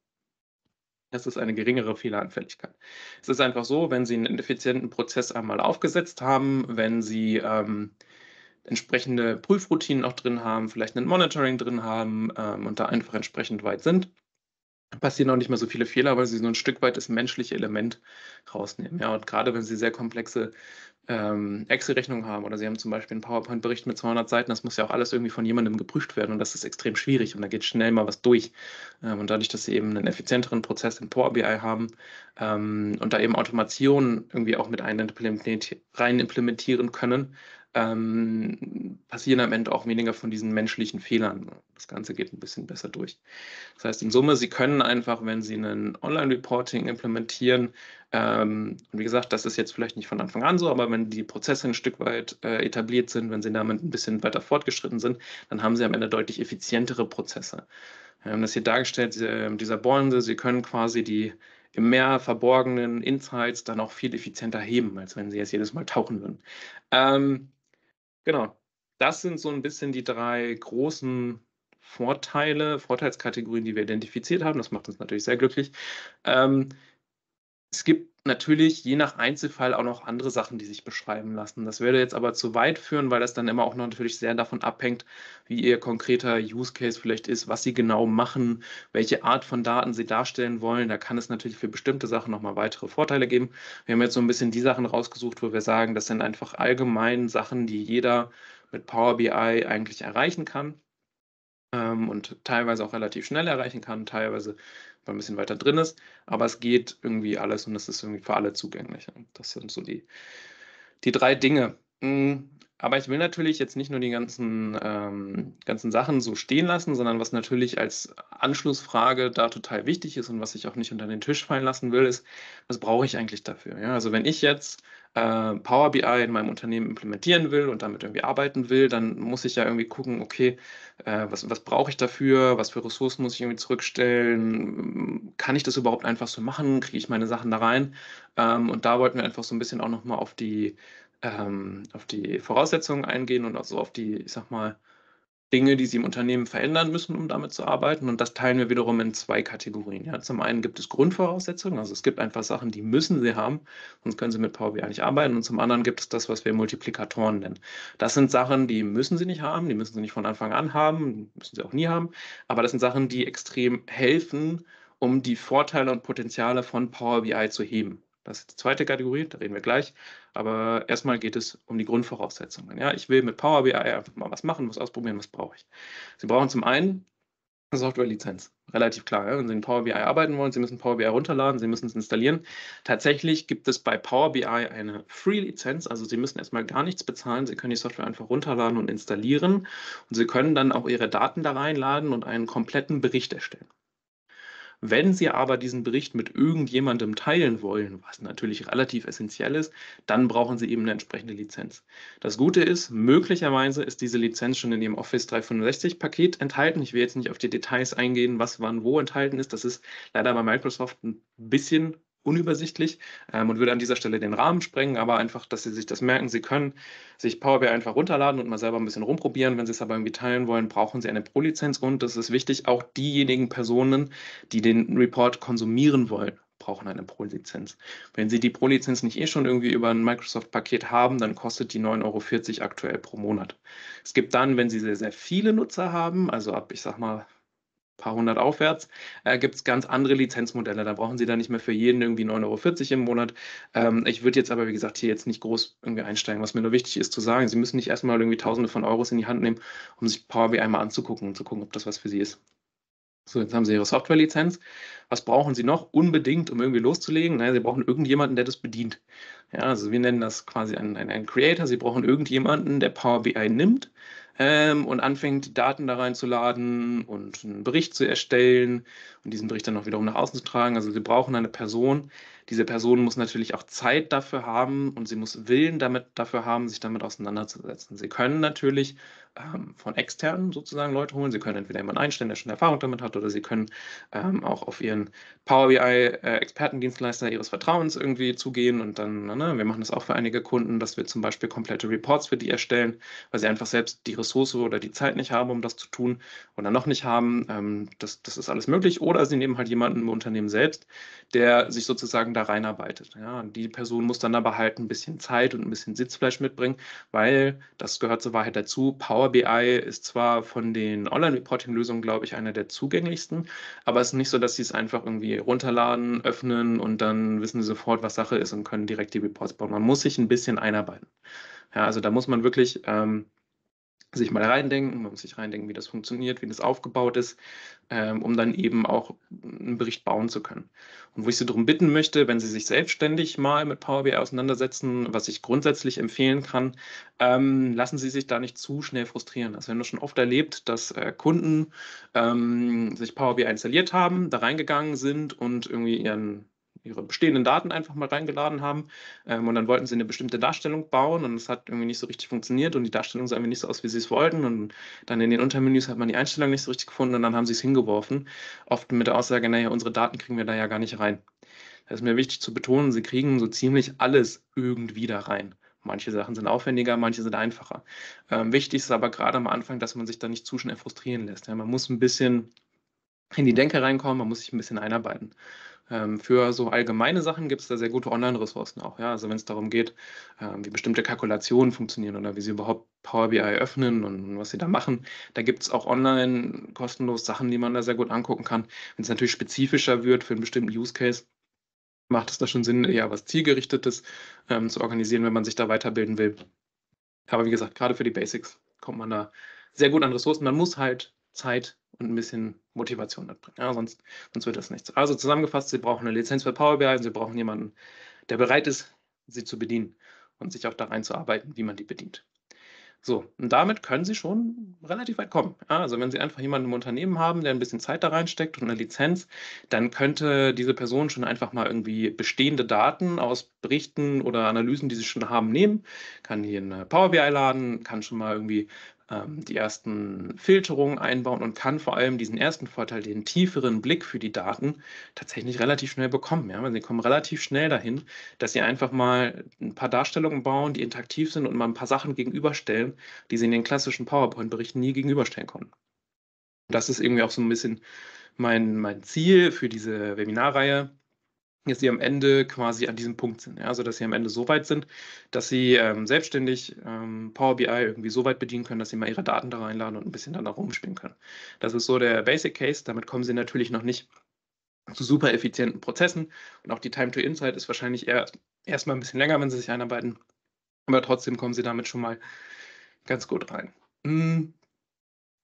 es ist eine geringere Fehleranfälligkeit. Es ist einfach so, wenn Sie einen effizienten Prozess einmal aufgesetzt haben, wenn Sie ähm, entsprechende Prüfroutinen auch drin haben, vielleicht ein Monitoring drin haben ähm, und da einfach entsprechend weit sind, passieren auch nicht mehr so viele Fehler, weil sie so ein Stück weit das menschliche Element rausnehmen. Ja, und gerade wenn sie sehr komplexe ähm, Excel-Rechnungen haben oder sie haben zum Beispiel einen PowerPoint-Bericht mit 200 Seiten, das muss ja auch alles irgendwie von jemandem geprüft werden und das ist extrem schwierig und da geht schnell mal was durch. Ähm, und dadurch, dass sie eben einen effizienteren Prozess in Power BI haben ähm, und da eben Automationen irgendwie auch mit rein implementieren können, ähm, passieren am Ende auch weniger von diesen menschlichen Fehlern. Das Ganze geht ein bisschen besser durch. Das heißt, in Summe, Sie können einfach, wenn Sie ein Online-Reporting implementieren, ähm, und wie gesagt, das ist jetzt vielleicht nicht von Anfang an so, aber wenn die Prozesse ein Stück weit äh, etabliert sind, wenn Sie damit ein bisschen weiter fortgeschritten sind, dann haben Sie am Ende deutlich effizientere Prozesse. Wir haben das hier dargestellt, äh, dieser Bäume, Sie können quasi die im Meer verborgenen Insights dann auch viel effizienter heben, als wenn Sie jetzt jedes Mal tauchen würden. Ähm, Genau. Das sind so ein bisschen die drei großen Vorteile, Vorteilskategorien, die wir identifiziert haben. Das macht uns natürlich sehr glücklich. Ähm, es gibt natürlich je nach Einzelfall auch noch andere Sachen, die sich beschreiben lassen. Das würde jetzt aber zu weit führen, weil das dann immer auch noch natürlich sehr davon abhängt, wie Ihr konkreter Use Case vielleicht ist, was Sie genau machen, welche Art von Daten Sie darstellen wollen. Da kann es natürlich für bestimmte Sachen nochmal weitere Vorteile geben. Wir haben jetzt so ein bisschen die Sachen rausgesucht, wo wir sagen, das sind einfach allgemein Sachen, die jeder mit Power BI eigentlich erreichen kann ähm, und teilweise auch relativ schnell erreichen kann, teilweise weil ein bisschen weiter drin ist. Aber es geht irgendwie alles und es ist irgendwie für alle zugänglich. Das sind so die, die drei Dinge. Mm, aber ich will natürlich jetzt nicht nur die ganzen, ähm, ganzen Sachen so stehen lassen, sondern was natürlich als Anschlussfrage da total wichtig ist und was ich auch nicht unter den Tisch fallen lassen will, ist, was brauche ich eigentlich dafür? Ja, also wenn ich jetzt äh, Power BI in meinem Unternehmen implementieren will und damit irgendwie arbeiten will, dann muss ich ja irgendwie gucken, okay, äh, was, was brauche ich dafür? Was für Ressourcen muss ich irgendwie zurückstellen? Kann ich das überhaupt einfach so machen? Kriege ich meine Sachen da rein? Ähm, und da wollten wir einfach so ein bisschen auch nochmal auf die ähm, auf die Voraussetzungen eingehen und also auf die, ich sag mal, Dinge, die sie im Unternehmen verändern müssen, um damit zu arbeiten. Und das teilen wir wiederum in zwei Kategorien. Ja, zum einen gibt es Grundvoraussetzungen, also es gibt einfach Sachen, die müssen sie haben, sonst können sie mit Power BI nicht arbeiten. Und zum anderen gibt es das, was wir Multiplikatoren nennen. Das sind Sachen, die müssen sie nicht haben, die müssen sie nicht von Anfang an haben, müssen sie auch nie haben. Aber das sind Sachen, die extrem helfen, um die Vorteile und Potenziale von Power BI zu heben. Das ist die zweite Kategorie, da reden wir gleich. Aber erstmal geht es um die Grundvoraussetzungen. Ja, ich will mit Power BI einfach mal was machen, was ausprobieren, was brauche ich. Sie brauchen zum einen eine Softwarelizenz. Relativ klar. Ja? Wenn Sie in Power BI arbeiten wollen, Sie müssen Power BI runterladen, Sie müssen es installieren. Tatsächlich gibt es bei Power BI eine Free-Lizenz, also Sie müssen erstmal gar nichts bezahlen. Sie können die Software einfach runterladen und installieren und Sie können dann auch Ihre Daten da reinladen und einen kompletten Bericht erstellen. Wenn Sie aber diesen Bericht mit irgendjemandem teilen wollen, was natürlich relativ essentiell ist, dann brauchen Sie eben eine entsprechende Lizenz. Das Gute ist, möglicherweise ist diese Lizenz schon in Ihrem Office 365-Paket enthalten. Ich will jetzt nicht auf die Details eingehen, was wann wo enthalten ist. Das ist leider bei Microsoft ein bisschen unübersichtlich ähm, und würde an dieser Stelle den Rahmen sprengen, aber einfach, dass Sie sich das merken. Sie können sich Power BI einfach runterladen und mal selber ein bisschen rumprobieren. Wenn Sie es aber irgendwie teilen wollen, brauchen Sie eine Pro-Lizenz und das ist wichtig, auch diejenigen Personen, die den Report konsumieren wollen brauchen eine Pro-Lizenz. Wenn Sie die Pro-Lizenz nicht eh schon irgendwie über ein Microsoft-Paket haben, dann kostet die 9,40 Euro aktuell pro Monat. Es gibt dann, wenn Sie sehr, sehr viele Nutzer haben, also ab, ich sag mal, paar hundert aufwärts, äh, gibt es ganz andere Lizenzmodelle. Da brauchen Sie dann nicht mehr für jeden irgendwie 9,40 Euro im Monat. Ähm, ich würde jetzt aber, wie gesagt, hier jetzt nicht groß irgendwie einsteigen. Was mir nur wichtig ist zu sagen, Sie müssen nicht erstmal irgendwie Tausende von Euros in die Hand nehmen, um sich Power BI einmal anzugucken und zu gucken, ob das was für Sie ist. So, jetzt haben Sie Ihre Softwarelizenz. Was brauchen Sie noch unbedingt, um irgendwie loszulegen? Naja, Sie brauchen irgendjemanden, der das bedient. Ja, also wir nennen das quasi einen, einen, einen Creator. Sie brauchen irgendjemanden, der Power BI nimmt ähm, und anfängt, Daten da reinzuladen und einen Bericht zu erstellen und diesen Bericht dann auch wiederum nach außen zu tragen. Also Sie brauchen eine Person. Diese Person muss natürlich auch Zeit dafür haben und sie muss Willen damit, dafür haben, sich damit auseinanderzusetzen. Sie können natürlich ähm, von externen sozusagen Leute holen. Sie können entweder jemanden einstellen, der schon Erfahrung damit hat, oder Sie können ähm, auch auf Ihren Power BI-Expertendienstleister äh, Ihres Vertrauens irgendwie zugehen und dann, ne, wir machen das auch für einige Kunden, dass wir zum Beispiel komplette Reports für die erstellen, weil sie einfach selbst die Ressource oder die Zeit nicht haben, um das zu tun oder noch nicht haben. Ähm, das, das ist alles möglich. Oder Sie nehmen halt jemanden im Unternehmen selbst, der sich sozusagen da reinarbeitet. Ja, die Person muss dann aber halt ein bisschen Zeit und ein bisschen Sitzfleisch mitbringen, weil das gehört zur Wahrheit dazu. Power Power BI ist zwar von den Online-Reporting-Lösungen, glaube ich, einer der zugänglichsten, aber es ist nicht so, dass sie es einfach irgendwie runterladen, öffnen und dann wissen sie sofort, was Sache ist und können direkt die Reports bauen. Man muss sich ein bisschen einarbeiten. Ja, also da muss man wirklich ähm, sich mal reindenken, man muss sich reindenken, wie das funktioniert, wie das aufgebaut ist, ähm, um dann eben auch einen Bericht bauen zu können. Und wo ich Sie darum bitten möchte, wenn Sie sich selbstständig mal mit Power BI auseinandersetzen, was ich grundsätzlich empfehlen kann, ähm, lassen Sie sich da nicht zu schnell frustrieren. Also wir haben das schon oft erlebt, dass äh, Kunden ähm, sich Power BI installiert haben, da reingegangen sind und irgendwie ihren ihre bestehenden Daten einfach mal reingeladen haben. Ähm, und dann wollten sie eine bestimmte Darstellung bauen und es hat irgendwie nicht so richtig funktioniert und die Darstellung sah irgendwie nicht so aus, wie sie es wollten. Und dann in den Untermenüs hat man die Einstellung nicht so richtig gefunden und dann haben sie es hingeworfen. Oft mit der Aussage, naja, unsere Daten kriegen wir da ja gar nicht rein. Das ist mir wichtig zu betonen, sie kriegen so ziemlich alles irgendwie da rein. Manche Sachen sind aufwendiger, manche sind einfacher. Ähm, wichtig ist aber gerade am Anfang, dass man sich da nicht zu schnell frustrieren lässt. Ja, man muss ein bisschen in die Denke reinkommen, man muss sich ein bisschen einarbeiten. Ähm, für so allgemeine Sachen gibt es da sehr gute Online-Ressourcen auch. Ja? Also wenn es darum geht, ähm, wie bestimmte Kalkulationen funktionieren oder wie sie überhaupt Power BI öffnen und was sie da machen, da gibt es auch online kostenlos Sachen, die man da sehr gut angucken kann. Wenn es natürlich spezifischer wird für einen bestimmten Use-Case, macht es da schon Sinn, eher was Zielgerichtetes ähm, zu organisieren, wenn man sich da weiterbilden will. Aber wie gesagt, gerade für die Basics kommt man da sehr gut an Ressourcen. Man muss halt Zeit und ein bisschen Motivation mitbringen. Ja, sonst, sonst wird das nichts. Also zusammengefasst, Sie brauchen eine Lizenz für Power BI und Sie brauchen jemanden, der bereit ist, sie zu bedienen und sich auch da reinzuarbeiten, wie man die bedient. So, und damit können Sie schon relativ weit kommen. Ja, also wenn Sie einfach jemanden im Unternehmen haben, der ein bisschen Zeit da reinsteckt und eine Lizenz, dann könnte diese Person schon einfach mal irgendwie bestehende Daten aus Berichten oder Analysen, die Sie schon haben, nehmen, kann hier eine äh, Power BI laden, kann schon mal irgendwie ähm, die ersten Filterungen einbauen und kann vor allem diesen ersten Vorteil, den tieferen Blick für die Daten, tatsächlich relativ schnell bekommen. Ja? Weil sie kommen relativ schnell dahin, dass sie einfach mal ein paar Darstellungen bauen, die interaktiv sind und mal ein paar Sachen gegenüberstellen, die sie in den klassischen PowerPoint-Berichten nie gegenüberstellen konnten. Das ist irgendwie auch so ein bisschen mein, mein Ziel für diese Webinarreihe, dass sie am Ende quasi an diesem Punkt sind. Ja? Also, dass sie am Ende so weit sind, dass sie ähm, selbstständig ähm, Power BI irgendwie so weit bedienen können, dass sie mal ihre Daten da reinladen und ein bisschen danach rumspielen können. Das ist so der Basic Case. Damit kommen sie natürlich noch nicht zu super effizienten Prozessen. Und auch die Time to Insight ist wahrscheinlich eher erstmal ein bisschen länger, wenn sie sich einarbeiten. Aber trotzdem kommen sie damit schon mal ganz gut rein. Mhm.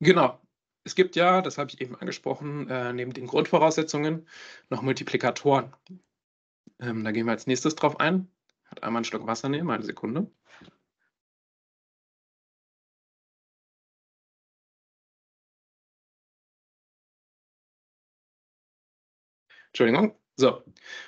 Genau, es gibt ja, das habe ich eben angesprochen, äh, neben den Grundvoraussetzungen noch Multiplikatoren. Ähm, da gehen wir als nächstes drauf ein. Hat einmal ein Stück Wasser nehmen, eine Sekunde. Entschuldigung. So,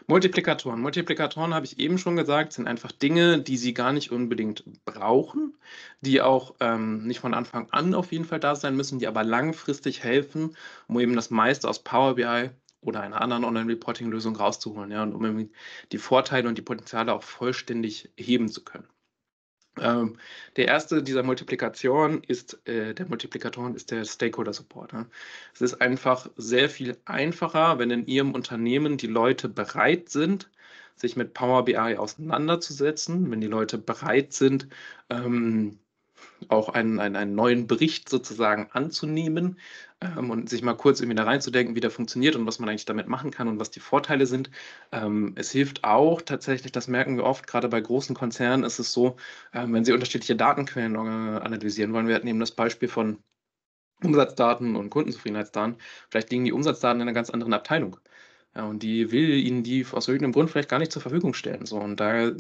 Multiplikatoren. Multiplikatoren habe ich eben schon gesagt, sind einfach Dinge, die Sie gar nicht unbedingt brauchen, die auch ähm, nicht von Anfang an auf jeden Fall da sein müssen, die aber langfristig helfen, um eben das meiste aus Power BI oder einer anderen Online-Reporting-Lösung rauszuholen, ja, und um irgendwie die Vorteile und die Potenziale auch vollständig heben zu können. Ähm, der erste dieser Multiplikatoren ist, äh, der Multiplikatoren ist der Stakeholder Support. Ne? Es ist einfach sehr viel einfacher, wenn in Ihrem Unternehmen die Leute bereit sind, sich mit Power BI auseinanderzusetzen, wenn die Leute bereit sind, ähm, auch einen, einen, einen neuen Bericht sozusagen anzunehmen ähm, und sich mal kurz irgendwie da reinzudenken, wie der funktioniert und was man eigentlich damit machen kann und was die Vorteile sind. Ähm, es hilft auch tatsächlich, das merken wir oft, gerade bei großen Konzernen ist es so, ähm, wenn sie unterschiedliche Datenquellen äh, analysieren wollen. Wir hatten eben das Beispiel von Umsatzdaten und Kundenzufriedenheitsdaten. Vielleicht liegen die Umsatzdaten in einer ganz anderen Abteilung. Ja, und die will ihnen die aus irgendeinem Grund vielleicht gar nicht zur Verfügung stellen. So, und da,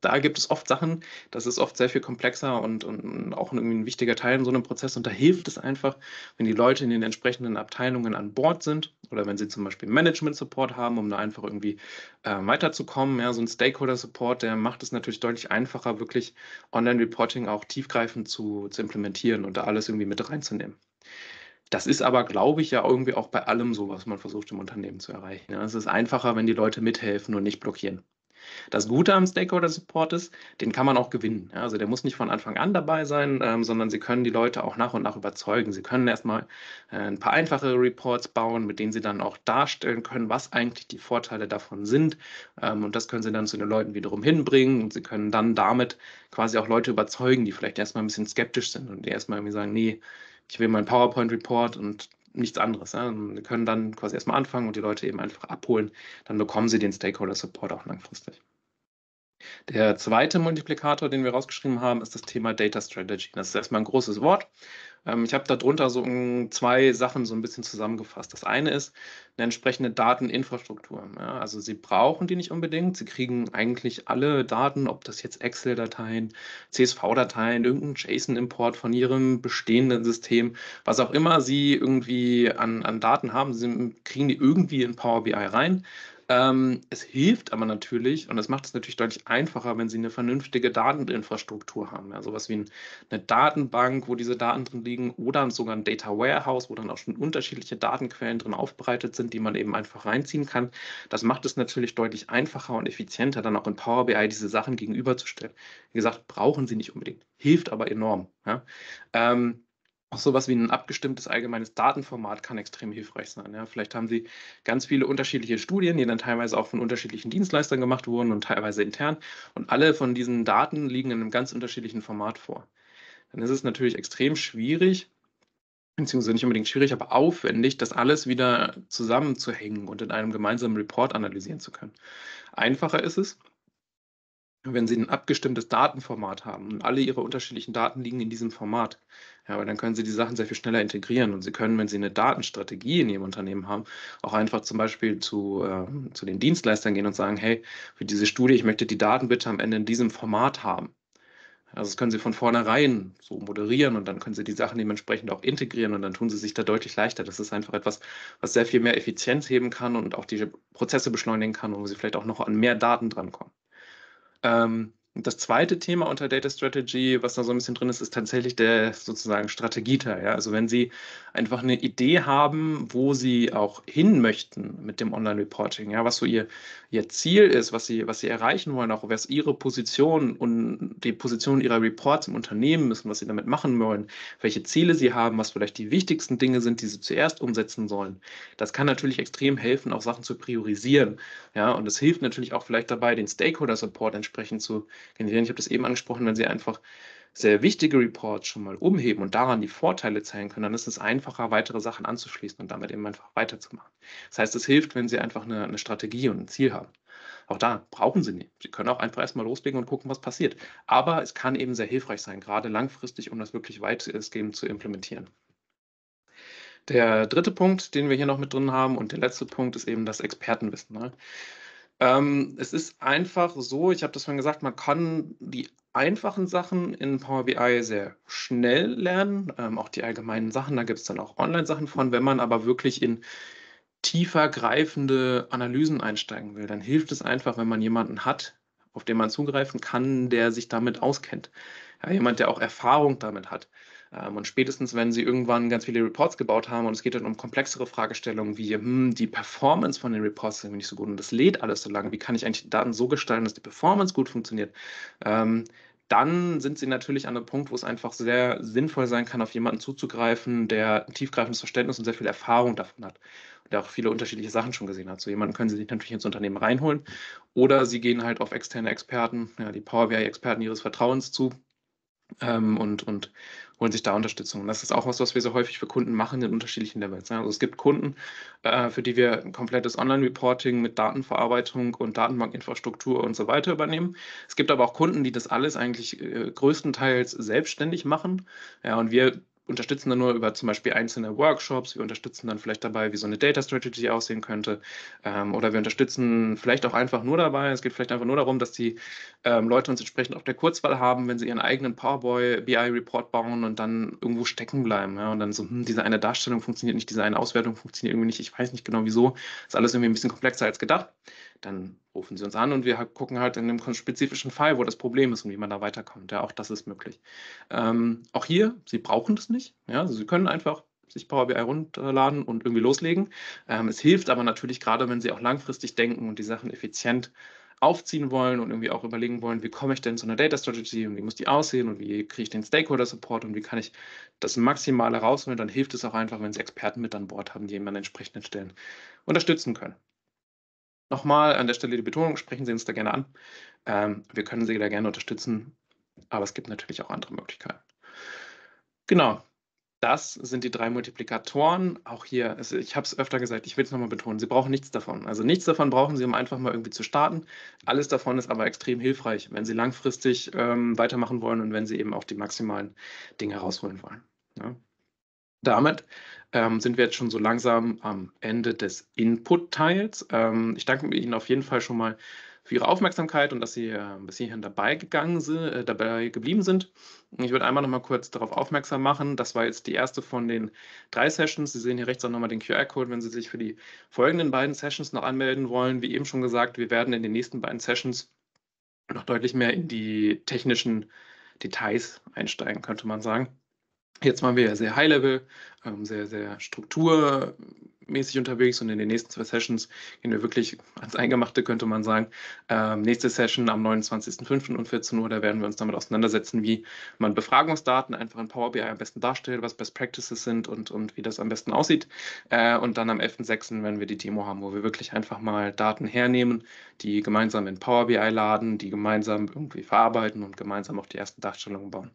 da gibt es oft Sachen, das ist oft sehr viel komplexer und, und auch ein, ein wichtiger Teil in so einem Prozess. Und da hilft es einfach, wenn die Leute in den entsprechenden Abteilungen an Bord sind oder wenn sie zum Beispiel Management-Support haben, um da einfach irgendwie äh, weiterzukommen. Ja, so ein Stakeholder-Support, der macht es natürlich deutlich einfacher, wirklich Online-Reporting auch tiefgreifend zu, zu implementieren und da alles irgendwie mit reinzunehmen. Das ist aber, glaube ich, ja irgendwie auch bei allem so, was man versucht im Unternehmen zu erreichen. Ne? Es ist einfacher, wenn die Leute mithelfen und nicht blockieren. Das Gute am Stakeholder Support ist, den kann man auch gewinnen. Also der muss nicht von Anfang an dabei sein, ähm, sondern Sie können die Leute auch nach und nach überzeugen. Sie können erstmal äh, ein paar einfache Reports bauen, mit denen Sie dann auch darstellen können, was eigentlich die Vorteile davon sind. Ähm, und das können Sie dann zu den Leuten wiederum hinbringen. Und Sie können dann damit quasi auch Leute überzeugen, die vielleicht erstmal ein bisschen skeptisch sind und die erstmal irgendwie sagen, nee, ich will meinen PowerPoint-Report und nichts anderes. Ja. Wir können dann quasi erstmal anfangen und die Leute eben einfach abholen. Dann bekommen sie den Stakeholder-Support auch langfristig. Der zweite Multiplikator, den wir rausgeschrieben haben, ist das Thema Data Strategy. Das ist erstmal ein großes Wort. Ähm, ich habe darunter so um, mm, zwei Sachen so ein bisschen zusammengefasst. Das eine ist eine entsprechende Dateninfrastruktur. Ja, also Sie brauchen die nicht unbedingt. Sie kriegen eigentlich alle Daten, ob das jetzt Excel-Dateien, CSV-Dateien, irgendein JSON-Import von Ihrem bestehenden System, was auch immer Sie irgendwie an, an Daten haben, Sie kriegen die irgendwie in Power BI rein. Ähm, es hilft aber natürlich, und es macht es natürlich deutlich einfacher, wenn Sie eine vernünftige Dateninfrastruktur haben. Ja, sowas wie ein, eine Datenbank, wo diese Daten drin liegen, oder sogar ein Data Warehouse, wo dann auch schon unterschiedliche Datenquellen drin aufbereitet sind, die man eben einfach reinziehen kann. Das macht es natürlich deutlich einfacher und effizienter, dann auch in Power BI diese Sachen gegenüberzustellen. Wie gesagt, brauchen Sie nicht unbedingt, hilft aber enorm. Ja. Ähm, auch sowas wie ein abgestimmtes allgemeines Datenformat kann extrem hilfreich sein. Ja. Vielleicht haben Sie ganz viele unterschiedliche Studien, die dann teilweise auch von unterschiedlichen Dienstleistern gemacht wurden und teilweise intern. Und alle von diesen Daten liegen in einem ganz unterschiedlichen Format vor. Dann ist es natürlich extrem schwierig, beziehungsweise nicht unbedingt schwierig, aber aufwendig, das alles wieder zusammenzuhängen und in einem gemeinsamen Report analysieren zu können. Einfacher ist es, wenn sie ein abgestimmtes Datenformat haben und alle ihre unterschiedlichen Daten liegen in diesem Format, ja, aber dann können sie die Sachen sehr viel schneller integrieren und sie können, wenn sie eine Datenstrategie in ihrem Unternehmen haben, auch einfach zum Beispiel zu, äh, zu den Dienstleistern gehen und sagen, hey, für diese Studie, ich möchte die Daten bitte am Ende in diesem Format haben. Also das können Sie von vornherein so moderieren und dann können Sie die Sachen dementsprechend auch integrieren und dann tun Sie sich da deutlich leichter. Das ist einfach etwas, was sehr viel mehr Effizienz heben kann und auch die Prozesse beschleunigen kann, wo Sie vielleicht auch noch an mehr Daten drankommen. Um, Und das zweite Thema unter Data Strategy, was da so ein bisschen drin ist, ist tatsächlich der sozusagen Strategieter. Ja? Also wenn Sie einfach eine Idee haben, wo Sie auch hin möchten mit dem Online-Reporting, ja, was so Ihr, Ihr Ziel ist, was Sie, was Sie erreichen wollen, auch was Ihre Position und die Position Ihrer Reports im Unternehmen ist und was Sie damit machen wollen, welche Ziele Sie haben, was vielleicht die wichtigsten Dinge sind, die Sie zuerst umsetzen sollen. Das kann natürlich extrem helfen, auch Sachen zu priorisieren. Ja, und es hilft natürlich auch vielleicht dabei, den Stakeholder-Support entsprechend zu generieren. Ich habe das eben angesprochen, wenn Sie einfach sehr wichtige Reports schon mal umheben und daran die Vorteile zeigen können, dann ist es einfacher, weitere Sachen anzuschließen und damit eben einfach weiterzumachen. Das heißt, es hilft, wenn Sie einfach eine, eine Strategie und ein Ziel haben. Auch da brauchen Sie nicht. Sie können auch einfach erstmal loslegen und gucken, was passiert. Aber es kann eben sehr hilfreich sein, gerade langfristig, um das wirklich weitestgehend zu implementieren. Der dritte Punkt, den wir hier noch mit drin haben und der letzte Punkt ist eben das Expertenwissen. Ne? Ähm, es ist einfach so, ich habe das vorhin gesagt, man kann die einfachen Sachen in Power BI sehr schnell lernen, ähm, auch die allgemeinen Sachen, da gibt es dann auch Online-Sachen von. Wenn man aber wirklich in tiefer greifende Analysen einsteigen will, dann hilft es einfach, wenn man jemanden hat, auf den man zugreifen kann, der sich damit auskennt. Ja, jemand, der auch Erfahrung damit hat. Ähm, und spätestens, wenn sie irgendwann ganz viele Reports gebaut haben und es geht dann um komplexere Fragestellungen wie hm, die Performance von den Reports ist irgendwie nicht so gut und das lädt alles so lange, wie kann ich eigentlich die Daten so gestalten, dass die Performance gut funktioniert, ähm, dann sind sie natürlich an einem Punkt, wo es einfach sehr sinnvoll sein kann, auf jemanden zuzugreifen, der ein tiefgreifendes Verständnis und sehr viel Erfahrung davon hat und der auch viele unterschiedliche Sachen schon gesehen hat. So jemanden können sie sich natürlich ins Unternehmen reinholen oder sie gehen halt auf externe Experten, ja, die Power BI-Experten ihres Vertrauens zu ähm, und, und holen sich da Unterstützung. Das ist auch was, was wir so häufig für Kunden machen in unterschiedlichen Levels. Ne? Also es gibt Kunden, äh, für die wir ein komplettes Online-Reporting mit Datenverarbeitung und Datenbankinfrastruktur und so weiter übernehmen. Es gibt aber auch Kunden, die das alles eigentlich äh, größtenteils selbstständig machen. Ja, und wir unterstützen dann nur über zum Beispiel einzelne Workshops, wir unterstützen dann vielleicht dabei, wie so eine Data Strategy aussehen könnte ähm, oder wir unterstützen vielleicht auch einfach nur dabei, es geht vielleicht einfach nur darum, dass die ähm, Leute uns entsprechend auf der Kurzwahl haben, wenn sie ihren eigenen PowerBoy BI Report bauen und dann irgendwo stecken bleiben ja, und dann so, hm, diese eine Darstellung funktioniert nicht, diese eine Auswertung funktioniert irgendwie nicht, ich weiß nicht genau wieso, ist alles irgendwie ein bisschen komplexer als gedacht, dann rufen sie uns an und wir gucken halt in dem spezifischen Fall, wo das Problem ist und wie man da weiterkommt, ja, auch das ist möglich. Ähm, auch hier, sie brauchen das nicht, nicht. Ja, also Sie können einfach sich Power BI runterladen und irgendwie loslegen. Ähm, es hilft aber natürlich gerade, wenn Sie auch langfristig denken und die Sachen effizient aufziehen wollen und irgendwie auch überlegen wollen, wie komme ich denn zu einer Data Strategy und wie muss die aussehen und wie kriege ich den Stakeholder Support und wie kann ich das Maximale rausholen, dann hilft es auch einfach, wenn Sie Experten mit an Bord haben, die eben an entsprechenden Stellen unterstützen können. Nochmal an der Stelle die Betonung, sprechen Sie uns da gerne an. Ähm, wir können Sie da gerne unterstützen, aber es gibt natürlich auch andere Möglichkeiten. Genau. Das sind die drei Multiplikatoren. Auch hier, also ich habe es öfter gesagt, ich will es nochmal betonen, Sie brauchen nichts davon. Also nichts davon brauchen Sie, um einfach mal irgendwie zu starten. Alles davon ist aber extrem hilfreich, wenn Sie langfristig ähm, weitermachen wollen und wenn Sie eben auch die maximalen Dinge rausholen wollen. Ja. Damit ähm, sind wir jetzt schon so langsam am Ende des Input-Teils. Ähm, ich danke Ihnen auf jeden Fall schon mal für Ihre Aufmerksamkeit und dass Sie äh, bis hierhin dabei, gegangen sind, äh, dabei geblieben sind. Ich würde einmal noch mal kurz darauf aufmerksam machen, das war jetzt die erste von den drei Sessions. Sie sehen hier rechts auch nochmal den QR-Code, wenn Sie sich für die folgenden beiden Sessions noch anmelden wollen. Wie eben schon gesagt, wir werden in den nächsten beiden Sessions noch deutlich mehr in die technischen Details einsteigen, könnte man sagen. Jetzt waren wir ja sehr High-Level, ähm, sehr, sehr strukturmäßig unterwegs und in den nächsten zwei Sessions gehen wir wirklich ans Eingemachte, könnte man sagen. Ähm, nächste Session am 29.05. um 14 Uhr, da werden wir uns damit auseinandersetzen, wie man Befragungsdaten einfach in Power BI am besten darstellt, was Best Practices sind und, und wie das am besten aussieht. Äh, und dann am 11.06. werden wir die Demo haben, wo wir wirklich einfach mal Daten hernehmen, die gemeinsam in Power BI laden, die gemeinsam irgendwie verarbeiten und gemeinsam auch die ersten Darstellungen bauen.